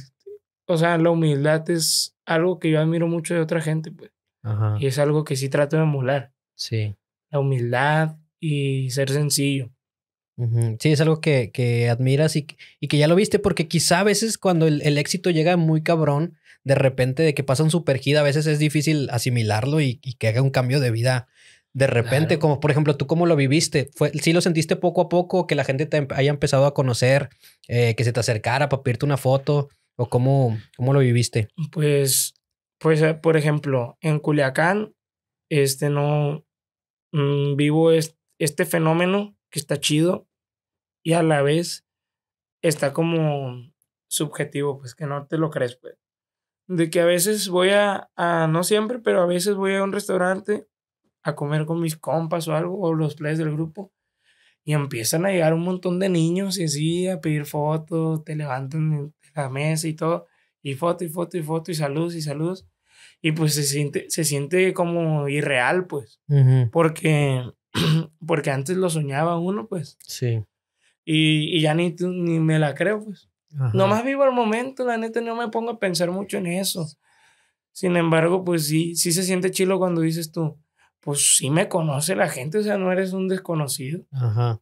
o sea, la humildad es algo que yo admiro mucho de otra gente, pues. Ajá. Y es algo que sí trato de emular. Sí. La humildad y ser sencillo. Sí, es algo que, que admiras y, y, que ya lo viste, porque quizá a veces cuando el, éxito llega muy cabrón, de repente de que pasa un supergida, a veces es difícil asimilarlo y, y que haga un cambio de vida de repente, como por ejemplo, ¿tú cómo lo viviste? ¿Fue, ¿Sí lo sentiste poco a poco que la gente te em, haya empezado a conocer, eh, que se te acercara para pedirte una foto? ¿O cómo, cómo lo viviste? Pues, pues, eh, por ejemplo, en Culiacán, este no mm, vivo este, este fenómeno que está chido y a la vez está como subjetivo, pues que no te lo crees, pues. De que a veces voy a no siempre, pero a veces voy a un restaurante a comer con mis compas o algo, o los players del grupo. Y empiezan a llegar un montón de niños y así a pedir fotos, te levantan de la mesa y todo, y foto y foto y foto y saludos y saludos. Y pues se siente, se siente como irreal, pues, porque, porque antes lo soñaba uno, pues. Sí. Y, y ya ni, ni me la creo, pues. no Nomás vivo el momento, la neta, no me pongo a pensar mucho en eso. Sin embargo, pues sí, sí se siente chilo cuando dices tú, pues sí me conoce la gente, o sea, no eres un desconocido. Ajá.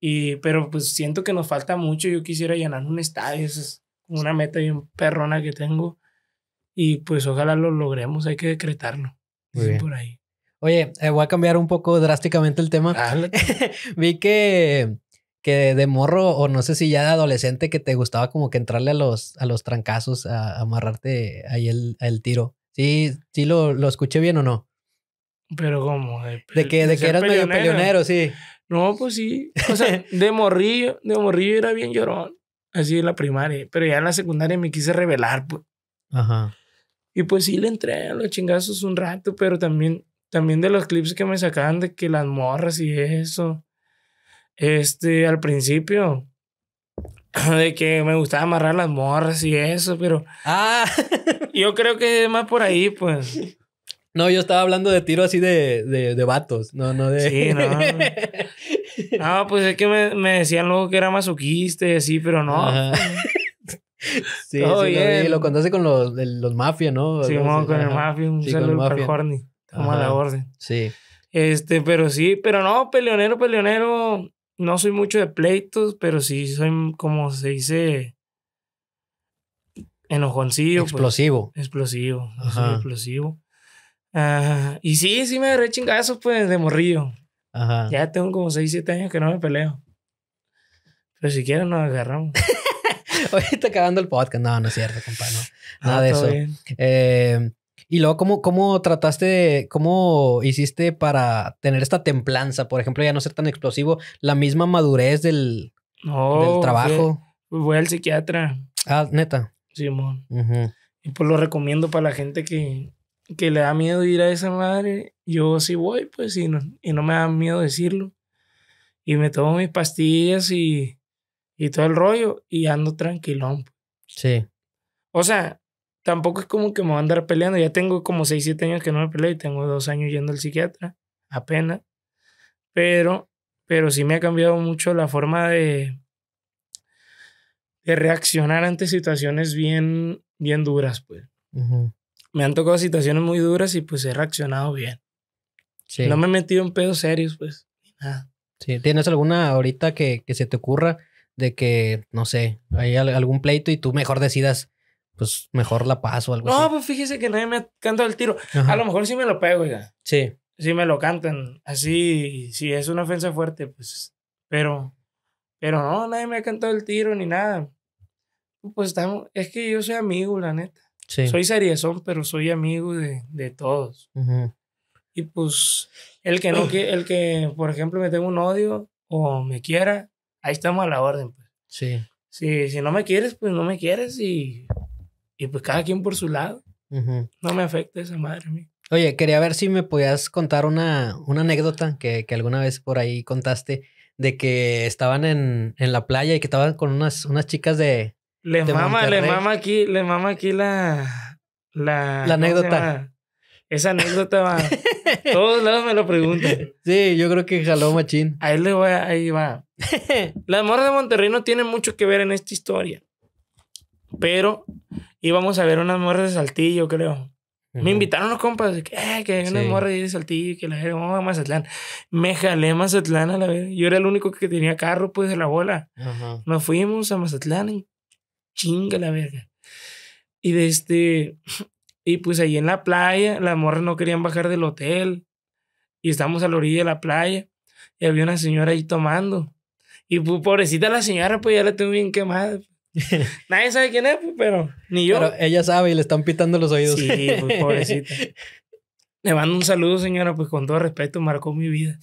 Y, pero pues siento que nos falta mucho, yo quisiera llenar un estadio, esa es una meta bien perrona que tengo. Y pues ojalá lo logremos, hay que decretarlo. Muy Por ahí. Oye, eh, voy a cambiar un poco drásticamente el tema. Vi que, que de morro, o no sé si ya de adolescente, que te gustaba como que entrarle a los, a los trancazos, a, amarrarte ahí el, tiro. ¿Sí, sí lo, lo escuché bien o no? Pero como de, que, de que eras medio peleonero, sí. No, pues sí. O sea, de morrillo, de morrillo era bien llorón. Así en la primaria. Pero ya en la secundaria me quise revelar, pues. Ajá. Y pues sí le entré a los chingazos un rato, pero también, también de los clips que me sacaban de que las morras y eso. Este, al principio, de que me gustaba amarrar las morras y eso, pero. Ah. Yo creo que más por ahí, pues. No, yo estaba hablando de tiro así de, de, de vatos, no, no de. Sí, no. Ah, no, pues es que me, me, decían luego que era masoquista y así, pero no. Sí, sí, Lo, contaste con los, los mafias, ¿no? Sí, con, el mafia, un sí como a la orden. Sí. Este, pero sí, pero no, peleonero, peleonero, no soy mucho de pleitos, pero sí soy, como se dice, enojoncillo. Pues. Explosivo. explosivo, soy explosivo ajá ah, y sí, sí me agarré chingazos, pues, de morrillo. Ajá. Ya tengo como 6, 7 años que no me peleo. Pero si quieren nos agarramos. Hoy está acabando el podcast. No, no es cierto, compadre ah, Nada de eso. Eh, y luego, ¿cómo, ¿cómo trataste, cómo hiciste para tener esta templanza? Por ejemplo, ya no ser tan explosivo, la misma madurez del, trabajo. Pues voy al psiquiatra. Ah, neta. Simón. Sí, Y pues lo recomiendo para la gente que, que le da miedo ir a esa madre, yo sí voy, pues, y no, y no me da miedo decirlo. Y me tomo mis pastillas y, y todo el rollo y ando tranquilón. Sí. O sea, tampoco es como que me voy a andar peleando. Ya tengo como 6, 7 años que no me peleo y tengo 2 años yendo al psiquiatra, apenas. Pero, pero sí me ha cambiado mucho la forma de, de reaccionar ante situaciones bien, bien duras, pues me han tocado situaciones muy duras y pues he reaccionado bien. Sí. No me he metido en pedos serios, pues, nada. Sí, ¿tienes alguna ahorita que, que se te ocurra de que, no sé, hay algún pleito y tú mejor decidas, pues mejor la paz o algo no, así? No, pues fíjese que nadie me ha cantado el tiro. A lo mejor sí me lo pego, ya. Sí. Sí me lo cantan. Así, si es una ofensa fuerte, pues, pero, pero no, nadie me ha cantado el tiro ni nada. Pues estamos, es que yo soy amigo, la neta. Sí. Soy seriezón, pero soy amigo de, todos. Y pues, el que no el que, por ejemplo, me tenga un odio o me quiera, ahí estamos a la orden. Pues. Sí. Si, si no me quieres, pues no me quieres y, y pues cada quien por su lado. No me afecta esa madre mía. Oye, quería ver si me podías contar una, una anécdota que, que, alguna vez por ahí contaste de que estaban en, en la playa y que estaban con unas, unas chicas de, le mama, mama aquí, les mama aquí la. La, la anécdota. Esa anécdota va. Todos lados me lo preguntan. Sí, yo creo que jaló machín. Ahí le voy, ahí va. La morra de Monterrey no tiene mucho que ver en esta historia. Pero íbamos a ver unas morras de Saltillo, creo. Me invitaron los compas, que, eh, que hay unas de Saltillo, que la vamos a Mazatlán. Me jalé Mazatlán a la vez. Yo era el único que tenía carro, pues, de la bola. Nos fuimos a Mazatlán chinga la verga. Y de este, y pues ahí en la playa, las morras no querían bajar del hotel. Y estamos a la orilla de la playa. Y había una señora ahí tomando. Y pues, pobrecita la señora, pues ya la tengo bien quemada. Nadie sabe quién es, pues, pero ni yo. Pero ella sabe y le están pitando los oídos. Sí, pues, pobrecita. le mando un saludo, señora, pues con todo respeto, marcó mi vida.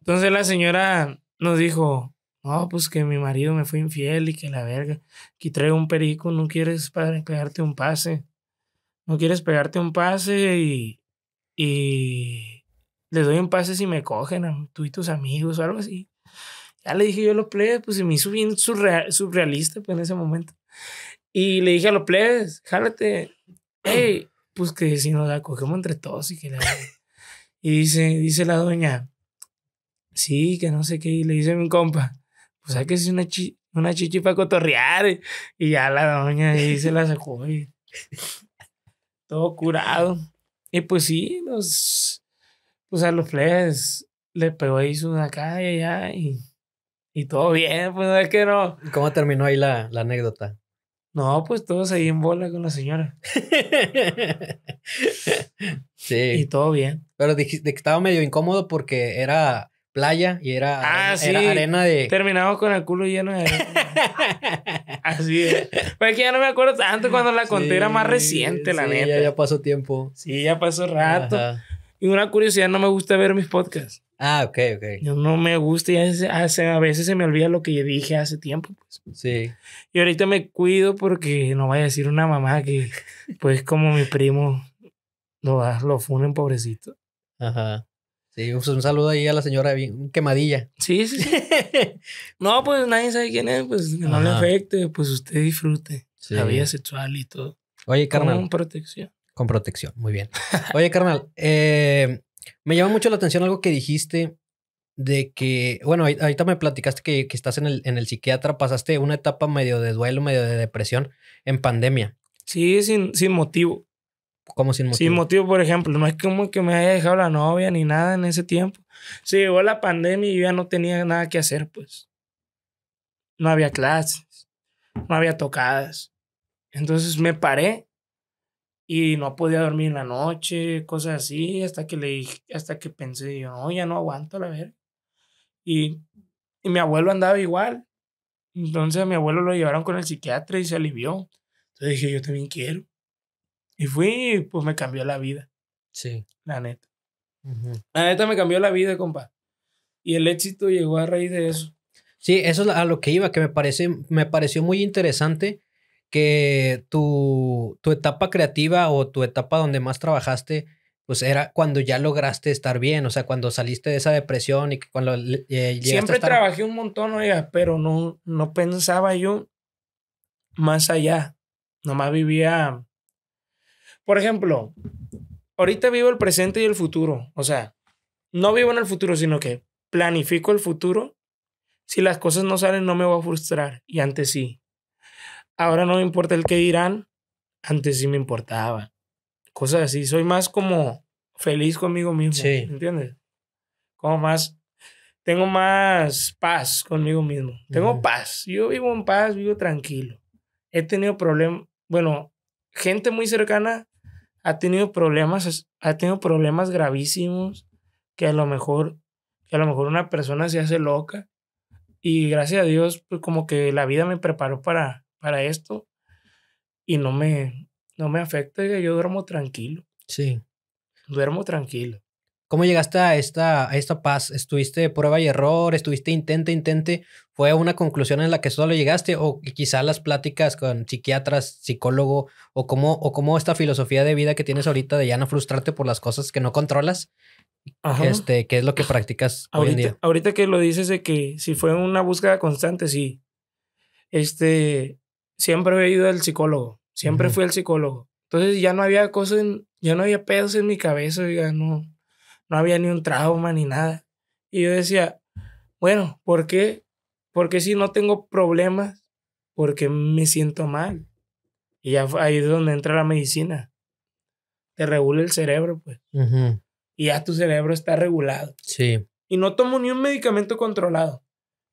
Entonces la señora nos dijo, no, oh, pues que mi marido me fue infiel y que la verga. Aquí traigo un perico, no quieres pegarte un pase. No quieres pegarte un pase y. Y. Les doy un pase si me cogen, a tú y tus amigos o algo así. Ya le dije yo a los plebes, pues se me hizo bien surrealista pues, en ese momento. Y le dije a los plebes, jálate, hey, pues que si nos la cogemos entre todos y que la... Y dice, dice la doña, sí, que no sé qué, y le dice mi compa, o sea, que es una, una chichi para cotorrear. Eh, y ya la doña ahí se la sacó y todo curado. Y pues sí, los, pues, pues a los fles le pegó ahí su acá y allá y, todo bien, pues no es que no. ¿Cómo terminó ahí la, anécdota? No, pues todos ahí en bola con la señora. sí. Y todo bien. Pero dije que estaba medio incómodo porque era playa y era, ah, sí. de. Terminamos con el culo lleno de Así es. Pues que ya no me acuerdo tanto cuando la conté, era más reciente, la neta. Ya, ya pasó tiempo. Sí, ya pasó rato. Y una curiosidad, no me gusta ver mis podcasts. Ah, ok, ok. no me gusta y ah, a veces se me olvida lo que yo dije hace tiempo. Pues. Sí. Y ahorita me cuido porque no vaya a decir una mamá que, pues, como mi primo, lo, ah, lo funen pobrecito. Ajá. Pues, un saludo ahí a la señora bien quemadilla. Sí, sí. no, pues nadie sabe quién es, pues no le afecte, pues usted disfrute la vida sexual y todo. Oye, carnal. Con protección. Con protección, muy bien. Oye, carnal, eh, me llama mucho la atención algo que dijiste de que, bueno, ahorita me platicaste que, estás en el, en el psiquiatra, pasaste una etapa medio de duelo, medio de depresión en pandemia. Sí, sin, sin motivo. ¿Cómo sin motivo? Sin motivo, por ejemplo. No es como que me haya dejado la novia ni nada en ese tiempo. Se llegó la pandemia y yo ya no tenía nada que hacer, pues. No había clases, no había tocadas. Entonces me paré y no podía dormir en la noche, cosas así, hasta que le dije, hasta que pensé, yo no, ya no aguanto la verga. Y, y mi abuelo andaba igual. Entonces a mi abuelo lo llevaron con el psiquiatra y se alivió. Entonces dije, yo también quiero. Y fui pues me cambió la vida. Sí. La neta. La neta me cambió la vida, compa. Y el éxito llegó a raíz de eso. Sí, eso es a lo que iba, que me, parece, me pareció muy interesante que tu, tu etapa creativa o tu etapa donde más trabajaste, pues era cuando ya lograste estar bien, o sea, cuando saliste de esa depresión y que cuando eh, Siempre trabajé un montón, oiga, pero no, no pensaba yo más allá. Nomás vivía por ejemplo, ahorita vivo el presente y el futuro. O sea, no vivo en el futuro, sino que planifico el futuro. Si las cosas no salen, no me voy a frustrar. Y antes sí. Ahora no me importa el que dirán. Antes sí me importaba. Cosas así. Soy más como feliz conmigo mismo. Sí. ¿Entiendes? Como más. Tengo más paz conmigo mismo. Tengo paz. Yo vivo en paz, vivo tranquilo. He tenido problemas. Bueno, gente muy cercana ha tenido problemas, ha tenido problemas gravísimos que a lo mejor, que a lo mejor una persona se hace loca. Y gracias a Dios, pues como que la vida me preparó para, para esto y no me, no me afecta, yo duermo tranquilo. Sí. Duermo tranquilo. ¿Cómo llegaste a esta, a esta paz? ¿Estuviste prueba y error? ¿Estuviste intente, intente? ¿Fue una conclusión en la que solo llegaste? ¿O quizá las pláticas con psiquiatras, psicólogo? ¿O cómo, o cómo esta filosofía de vida que tienes ahorita de ya no frustrarte por las cosas que no controlas? Este, ¿Qué es lo que practicas ahorita, Ahorita que lo dices de que si fue una búsqueda constante, sí. Este, siempre he ido al psicólogo. Siempre fui al psicólogo. Entonces ya no había cosas, en, ya no había pedos en mi cabeza, ya no no había ni un trauma ni nada. Y yo decía, bueno, ¿por qué? Porque si no tengo problemas, porque me siento mal. Y ya ahí es donde entra la medicina. Te regula el cerebro, pues. Y ya tu cerebro está regulado. Sí. Y no tomo ni un medicamento controlado.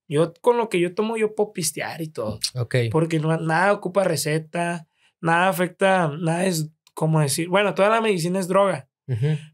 Yo con lo que yo tomo, yo puedo pistear y todo. Ok. Porque no, nada ocupa receta, nada afecta, nada es como decir, bueno, toda la medicina es droga.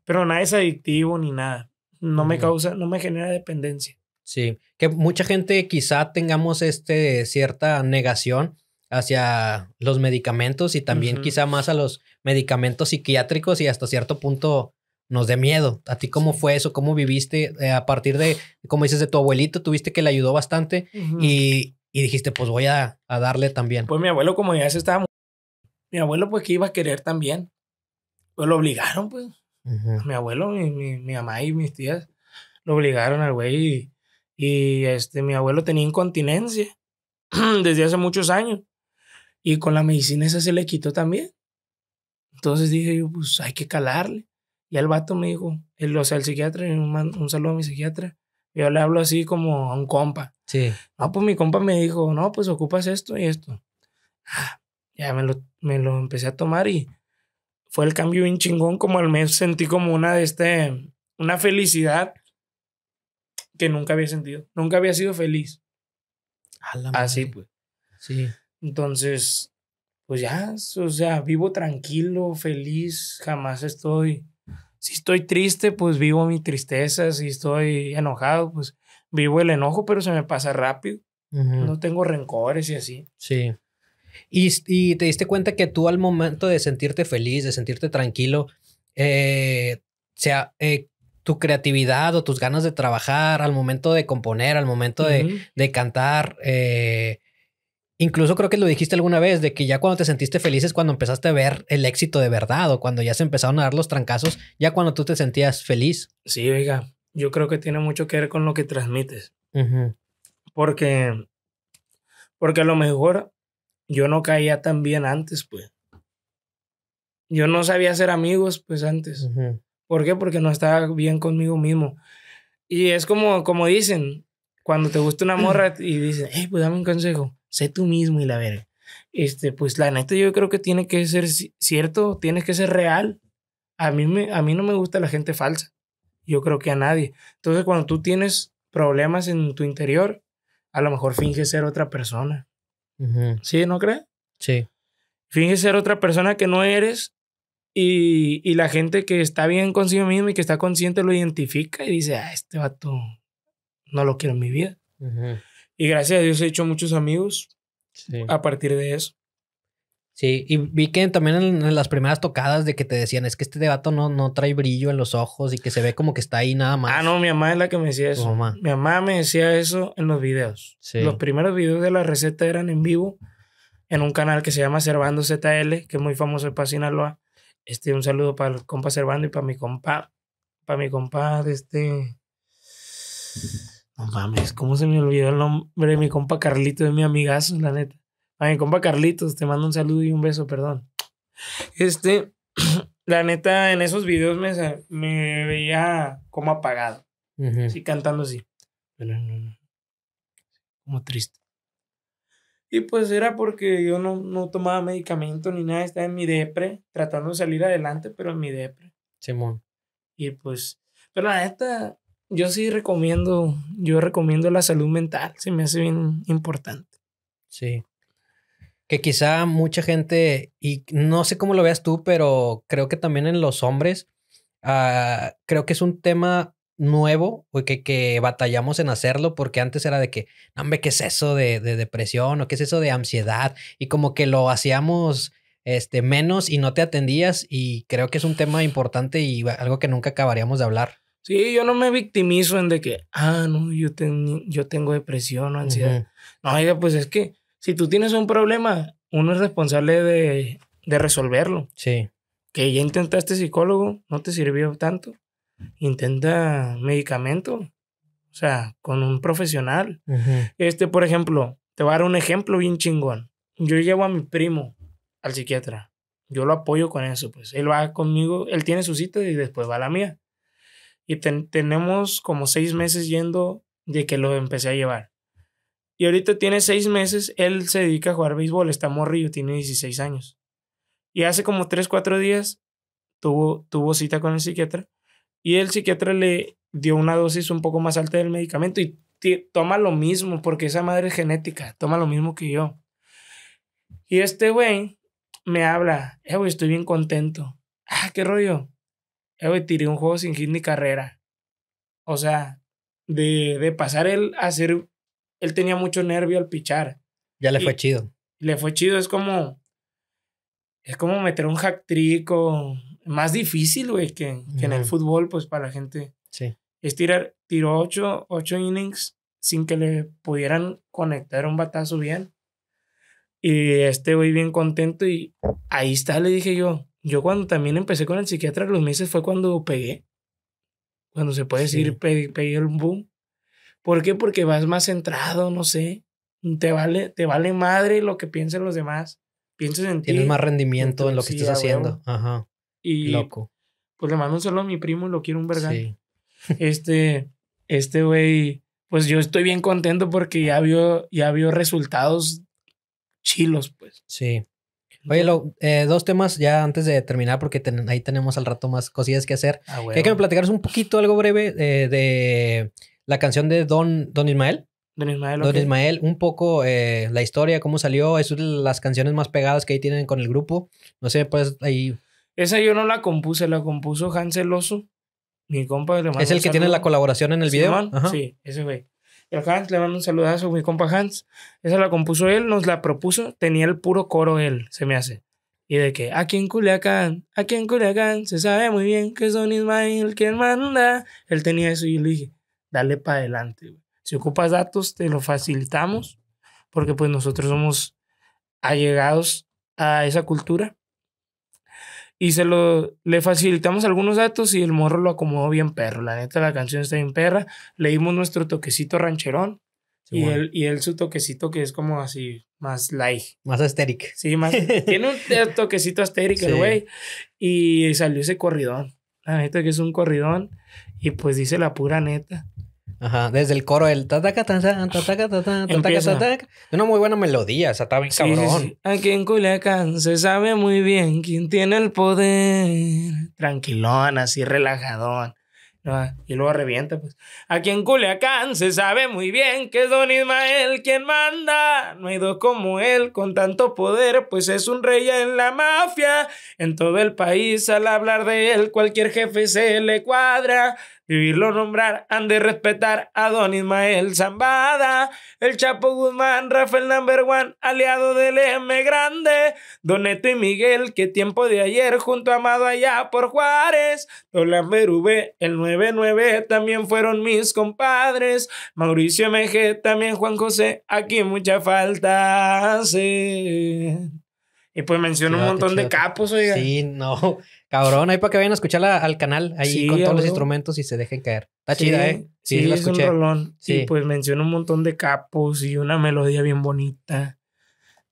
Pero nada es adictivo ni nada. No me causa, no me genera dependencia. Sí, que mucha gente quizá tengamos este cierta negación hacia los medicamentos y también quizá más a los medicamentos psiquiátricos y hasta cierto punto nos dé miedo. ¿A ti cómo fue eso? ¿Cómo viviste eh, a partir de, como dices, de tu abuelito? Tuviste que le ayudó bastante y, dijiste, pues voy a, a, darle también. Pues mi abuelo, como ya se estaba... Mi abuelo pues que iba a querer también. Pues lo obligaron, pues. Mi abuelo, mi, mi, mamá y mis tías lo obligaron al güey. Y, este, mi abuelo tenía incontinencia desde hace muchos años. Y con la medicina esa se le quitó también. Entonces dije yo, pues hay que calarle. Y el vato me dijo, el, o sea, el psiquiatra, un, saludo a mi psiquiatra. Yo le hablo así como a un compa. Sí. No, pues mi compa me dijo, no, pues ocupas esto y esto. Ah, ya me lo, me lo empecé a tomar y fue el cambio bien chingón, como al mes sentí como una de este, una felicidad que nunca había sentido, nunca había sido feliz. Así pues. Sí. Entonces, pues ya, o sea, vivo tranquilo, feliz, jamás estoy, si estoy triste, pues vivo mi tristeza, si estoy enojado, pues vivo el enojo, pero se me pasa rápido. No tengo rencores y así. Sí. Y, te diste cuenta que tú al momento de sentirte feliz, de sentirte tranquilo, eh, sea, eh, tu creatividad o tus ganas de trabajar, al momento de componer, al momento de, cantar, eh, incluso creo que lo dijiste alguna vez, de que ya cuando te sentiste feliz es cuando empezaste a ver el éxito de verdad o cuando ya se empezaron a dar los trancazos, ya cuando tú te sentías feliz. Sí, oiga, yo creo que tiene mucho que ver con lo que transmites. Porque, porque a lo mejor yo no caía tan bien antes, pues. Yo no sabía ser amigos, pues antes. ¿Por qué? Porque no estaba bien conmigo mismo. Y es como, como dicen, cuando te gusta una morra y dices, hey, pues dame un consejo, sé tú mismo y la veré. Este, pues la neta yo creo que tiene que ser cierto, tienes que ser real. A mí, a mí no me gusta la gente falsa. Yo creo que a nadie. Entonces, cuando tú tienes problemas en tu interior, a lo mejor finges ser otra persona. ¿Sí? ¿No crees? Sí. Finge ser otra persona que no eres y, la gente que está bien consigo mismo y que está consciente lo identifica y dice, ah, este vato no lo quiero en mi vida. Y gracias a Dios he hecho muchos amigos a partir de eso. Sí, y vi que también en, las primeras tocadas de que te decían, es que este debate no, no trae brillo en los ojos y que se ve como que está ahí nada más. Ah, no, mi mamá es la que me decía eso. Mi mamá me decía eso en los videos. Los primeros videos de la receta eran en vivo en un canal que se llama Cervando ZL, que es muy famoso para Sinaloa. Este, un saludo para el compa Cervando y para mi compa, para mi compa, este... No mames, ¿cómo se me olvidó el nombre de mi compa Carlito, de mi amigazo, la neta? a compa Carlitos, te mando un saludo y un beso, perdón. Este, la neta, en esos videos me, veía como apagado, Sí, así cantando así, como triste. Y pues era porque yo no, no tomaba medicamento ni nada, estaba en mi depre, tratando de salir adelante, pero en mi depre. Simón. Y pues, pero la neta, yo sí recomiendo, yo recomiendo la salud mental, se me hace bien importante. Sí que quizá mucha gente, y no sé cómo lo veas tú, pero creo que también en los hombres, ah, creo que es un tema nuevo que, batallamos en hacerlo porque antes era de que, hombre, ¿qué es eso de, depresión o qué es eso de ansiedad? Y como que lo hacíamos este, menos y no te atendías y creo que es un tema importante y algo que nunca acabaríamos de hablar. Sí, yo no me victimizo en de que, ah, no, yo, yo tengo depresión o ansiedad. No, pues es que si tú tienes un problema, uno es responsable de, resolverlo. Sí. Que ya intentaste psicólogo, no te sirvió tanto. Intenta medicamento, o sea, con un profesional. Este, por ejemplo, te voy a dar un ejemplo bien chingón. Yo llevo a mi primo al psiquiatra. Yo lo apoyo con eso, pues. Él va conmigo, él tiene su cita y después va a la mía. Y tenemos como seis meses yendo de que lo empecé a llevar. Y ahorita tiene seis meses, él se dedica a jugar béisbol, está morrillo, tiene 16 años. Y hace como tres, cuatro días tuvo, tuvo cita con el psiquiatra y el psiquiatra le dio una dosis un poco más alta del medicamento y toma lo mismo porque esa madre es genética, toma lo mismo que yo. Y este güey me habla, eh, güey, estoy bien contento. Ah, qué rollo. Eh, güey, tiré un juego sin hit ni carrera. O sea, de, de pasar él a ser él tenía mucho nervio al pichar. Ya le fue chido. Le fue chido, es como. Es como meter un hack o... más difícil, güey, que, en el fútbol, pues para la gente. Sí. Es tirar, tiró ocho, innings sin que le pudieran conectar un batazo bien. Y este güey bien contento y ahí está, le dije yo. Yo cuando también empecé con el psiquiatra los meses fue cuando pegué. Cuando se puede decir, pegué el boom. ¿Por qué? Porque vas más centrado, no sé. Te vale, te vale madre lo que piensen los demás. Piensas en ti. Tienes más rendimiento en lo que estás haciendo. Ajá. Y loco. Pues le mando un saludo a mi primo, lo quiero un verga. Este, este güey, pues yo estoy bien contento porque ya vio, ya vio resultados chilos, pues. Sí. Oye, eh, dos temas ya antes de terminar, porque ahí tenemos al rato más cosillas que hacer. Hay ah, que platicaros un poquito algo breve eh, de la canción de Don, Don Ismael. Don Ismael. Don Ismael, un poco eh, la historia, cómo salió, es una de las canciones más pegadas que ahí tienen con el grupo. No sé, pues ahí. Esa yo no la compuse, la compuso Hans Eloso. mi compa. Le es el que tiene la colaboración en el video. Sí, ese güey. El Hans, le mando un saludazo a mi compa Hans. Esa la compuso él, nos la propuso, tenía el puro coro él, se me hace. Y de que aquí en Culiacán, aquí en Culiacán, se sabe muy bien que es Don Ismael quien manda. Él tenía eso y yo le dije, dale para adelante. Si ocupas datos, te lo facilitamos, porque pues nosotros somos allegados a esa cultura. Y se lo, le facilitamos algunos datos y el morro lo acomodó bien perro. La neta, la canción está bien perra. Leímos nuestro toquecito rancherón. y, él, su toquecito que es como así, más light. Más estéril Sí, más. tiene un toquecito estéril el güey. Y salió ese corridón. La neta que es un corridón. Y pues dice la pura neta. Ajá, desde el coro el Una muy buena melodía, o sea, está bien cabrón. Aquí en Culiacán se sabe muy bien quién tiene el poder. Tranquilón, así relajadón. Y luego revienta, pues. Aquí en Culiacán se sabe muy bien que es Don Ismael quien manda. No hay dos como él con tanto poder, pues es un rey en la mafia. En todo el país al hablar de él, cualquier jefe se le cuadra y nombrar han de respetar a Don Ismael Zambada, el Chapo Guzmán, Rafael Number One, aliado del M Grande, Don Neto y Miguel, que tiempo de ayer junto a Amado allá por Juárez, Don V, el 99 también fueron mis compadres, Mauricio MG, también Juan José, aquí mucha falta hace. Y pues mencionó un montón de capos, oiga. Sí, no. Cabrón, ahí para que vayan a escucharla al canal, ahí con todos los instrumentos y se dejen caer. Está chida, ¿eh? Sí, un Sí. pues menciona un montón de capos y una melodía bien bonita.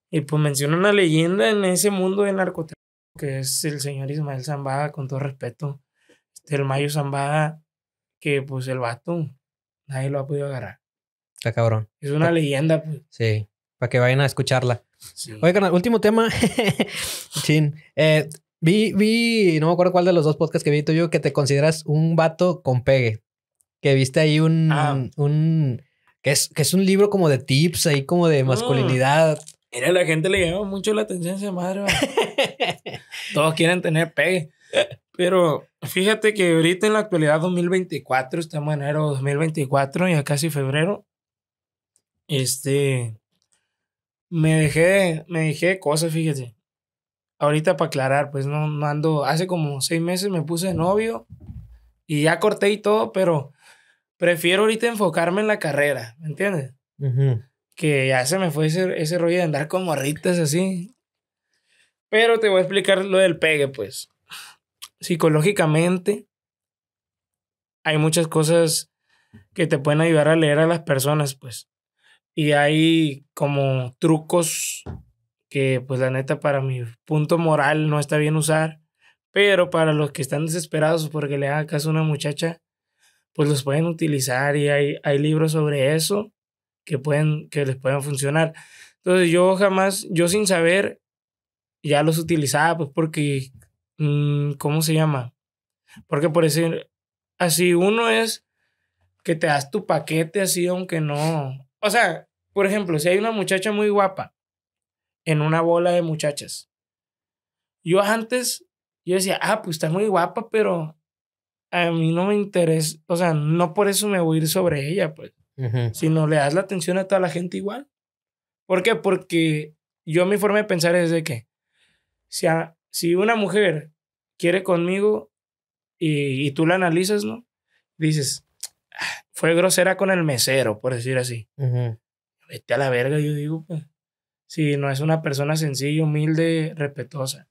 Y pues menciona una leyenda en ese mundo de narcotráfico que es el señor Ismael Zambada, con todo respeto. Este, el Mayo Zambada, que pues el vato, nadie lo ha podido agarrar. Está cabrón. Es una leyenda, pues. Sí, para que vayan a escucharla. Oigan, último tema. Chin. Eh, Vi, vi, no me acuerdo cuál de los dos podcasts que vi yo, que te consideras un vato con pegue. Que viste ahí un. Ah. un que, es, que es un libro como de tips, ahí como de masculinidad. Mira, la gente le llama mucho la atención esa madre. Todos quieren tener pegue. Pero fíjate que ahorita en la actualidad 2024, estamos en enero 2024, ya casi febrero. Este. Me dejé, me dejé cosas, fíjate ahorita para aclarar, pues no, no ando, hace como seis meses me puse novio y ya corté y todo, pero prefiero ahorita enfocarme en la carrera, ¿me entiendes? Que ya se me fue ese, ese rollo de andar con morritas así. Pero te voy a explicar lo del pegue, pues. Psicológicamente, hay muchas cosas que te pueden ayudar a leer a las personas, pues. Y hay como trucos que pues la neta para mi punto moral no está bien usar, pero para los que están desesperados porque le haga caso a una muchacha, pues los pueden utilizar y hay, hay libros sobre eso que, pueden, que les pueden funcionar. Entonces yo jamás, yo sin saber, ya los utilizaba pues porque, mm, ¿cómo se llama? Porque por decir, así uno es que te das tu paquete así aunque no. O sea, por ejemplo, si hay una muchacha muy guapa, en una bola de muchachas. Yo antes, yo decía, ah, pues está muy guapa, pero a mí no me interesa, o sea, no por eso me voy a ir sobre ella, pues. Sino le das la atención a toda la gente igual. ¿Por qué? Porque yo mi forma de pensar es de que si, a, si una mujer quiere conmigo y, y, tú la analizas, ¿no? Dices, ah, fue grosera con el mesero, por decir así. Vete a la verga, yo digo, pues si no es una persona sencilla, humilde, respetuosa.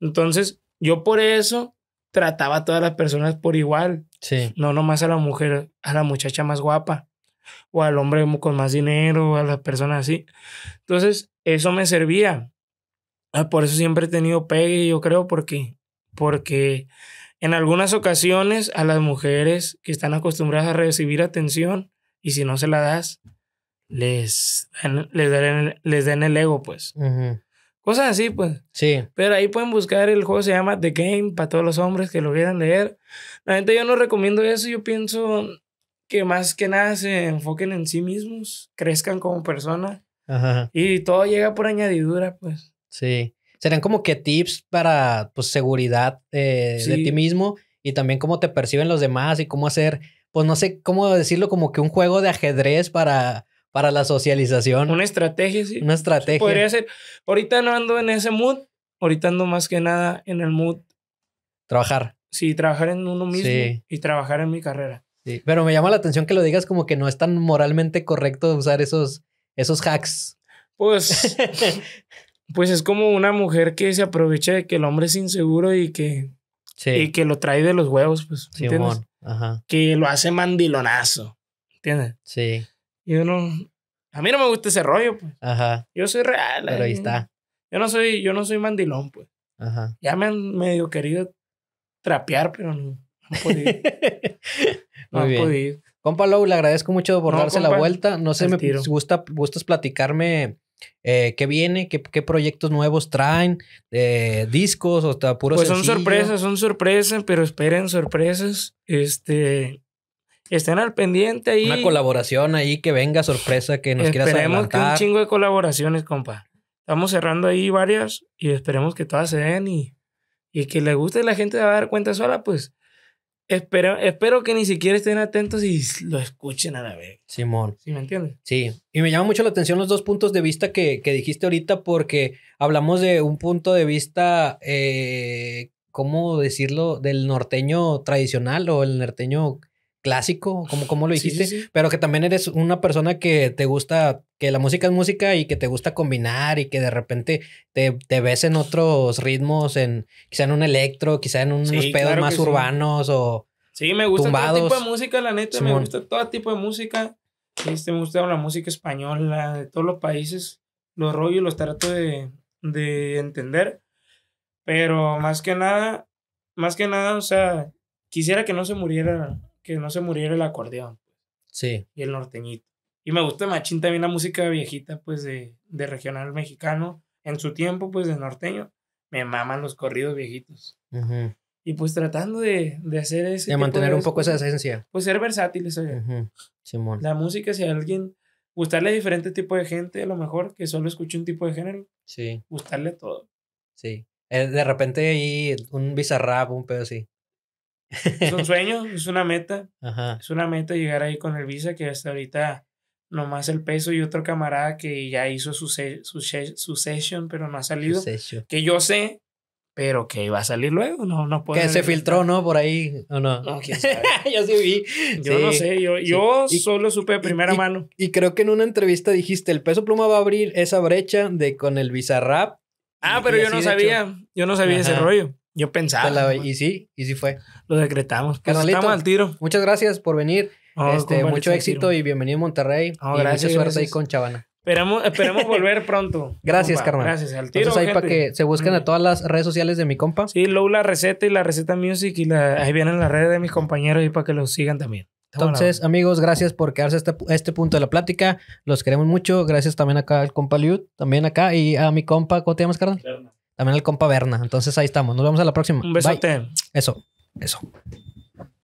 Entonces, yo por eso trataba a todas las personas por igual. Sí. No nomás a la mujer, a la muchacha más guapa, o al hombre con más dinero, a las personas así. Entonces, eso me servía. Ah, por eso siempre he tenido pegue, yo creo, porque, porque en algunas ocasiones a las mujeres que están acostumbradas a recibir atención, y si no se la das, les, les, den, el ego, pues. Cosas así, pues. Sí. Pero ahí pueden buscar, el juego se llama The Game, para todos los hombres que lo quieran leer. La gente yo no recomiendo eso, yo pienso que más que nada se enfoquen en sí mismos, crezcan como persona Ajá. Y todo llega por añadidura, pues. Sí. Serán como que tips para, pues, seguridad eh, de ti mismo y también cómo te perciben los demás y cómo hacer, pues, no sé cómo decirlo, como que un juego de ajedrez para para la socialización. Una estrategia, sí. Una estrategia. Podría ser. Ahorita no ando en ese mood. Ahorita ando más que nada en el mood. Trabajar. Sí, trabajar en uno mismo sí. y trabajar en mi carrera. Sí, pero me llama la atención que lo digas como que no es tan moralmente correcto usar esos, esos hacks. Pues, pues es como una mujer que se aprovecha de que el hombre es inseguro y que, sí. y que lo trae de los huevos, pues. Ajá. Que lo hace mandilonazo. ¿Entiendes? Sí. Yo no... a mí no me gusta ese rollo, pues. Ajá. Yo soy real. Pero ahí eh. está. Yo no soy, yo no soy mandilón, pues. Ajá. Ya me han medio querido trapear, pero no, han podido. no han podido. Compa le agradezco mucho por darse la vuelta. No sé, me gusta, gustas platicarme eh, qué viene, qué, proyectos nuevos traen, eh, discos, o hasta puros. Pues son sorpresas, son sorpresas, pero esperen sorpresas. Este, estén al pendiente ahí. Una colaboración ahí que venga, sorpresa, que nos quieras adelantar. Esperemos que un chingo de colaboraciones, compa. Estamos cerrando ahí varias y esperemos que todas se den y, y que le guste la gente va a dar cuenta sola, pues. Espero, espero que ni siquiera estén atentos y lo escuchen a la vez. Simón. ¿Sí me entiendes? Sí. Y me llama mucho la atención los dos puntos de vista que, que dijiste ahorita porque hablamos de un punto de vista, eh, ¿cómo decirlo? Del norteño tradicional o el norteño clásico, como, como lo dijiste, pero que también eres una persona que te gusta, que la música es música y que te gusta combinar y que de repente te, te ves en otros ritmos, en quizá en un electro, quizá en unos pedos más urbanos o... Sí, me gusta todo tipo de música, la neta, me gusta todo tipo de música. Este, me gusta la música española, de todos los países, los rollos, los trato de, de entender. Pero más que nada, más que nada, o sea, quisiera que no se muriera que no se muriera el acordeón. Pues. Sí. Y el norteñito. Y me gusta machín también la música viejita, pues, de, regional mexicano. En su tiempo, pues, de norteño. Me maman los corridos viejitos. Y pues tratando de, hacer ese. De mantener un poco esa esencia. Pues ser versátil eso. Simón. La música, si a alguien. Gustarle a diferente tipo de gente, a lo mejor, que solo escuche un tipo de género. Sí. Gustarle todo. Sí. Eh, de repente ahí un bizarrap, un pedo así es un sueño, es una meta. Es una meta llegar ahí con el Visa, que hasta ahorita nomás el peso y otro camarada que ya hizo su, sesión session, pero no ha salido. Que yo sé, pero que iba a salir luego, no, no Que se filtró, ¿no? Por ahí, no? No, yo vi. Yo no sé, yo, solo supe de primera mano. Y, creo que en una entrevista dijiste, el peso pluma va a abrir esa brecha de con el rap Ah, pero yo no sabía, yo no sabía ese rollo. Yo pensaba. y sí, y sí fue. Lo decretamos. Pues Carnalito, estamos al tiro. Muchas gracias por venir. Oh, este, mucho éxito y bienvenido a Monterrey. Oh, gracias, mucha suerte ahí con Chavana. Esperamos, esperamos volver pronto. Gracias, carnal. Gracias, al tiro. ahí para que se busquen a mm. todas las redes sociales de mi compa. Sí, Low la receta y la receta music y la, ahí vienen las redes de mis compañeros y para que los sigan también. Entonces, amigos, gracias por quedarse a este, este, punto de la plática. Los queremos mucho. Gracias también acá al compa Liu. también acá, y a mi compa, ¿cómo te llamas, carnal? También el compa Berna. Entonces ahí estamos. Nos vemos a la próxima. Un besote. Eso. Eso.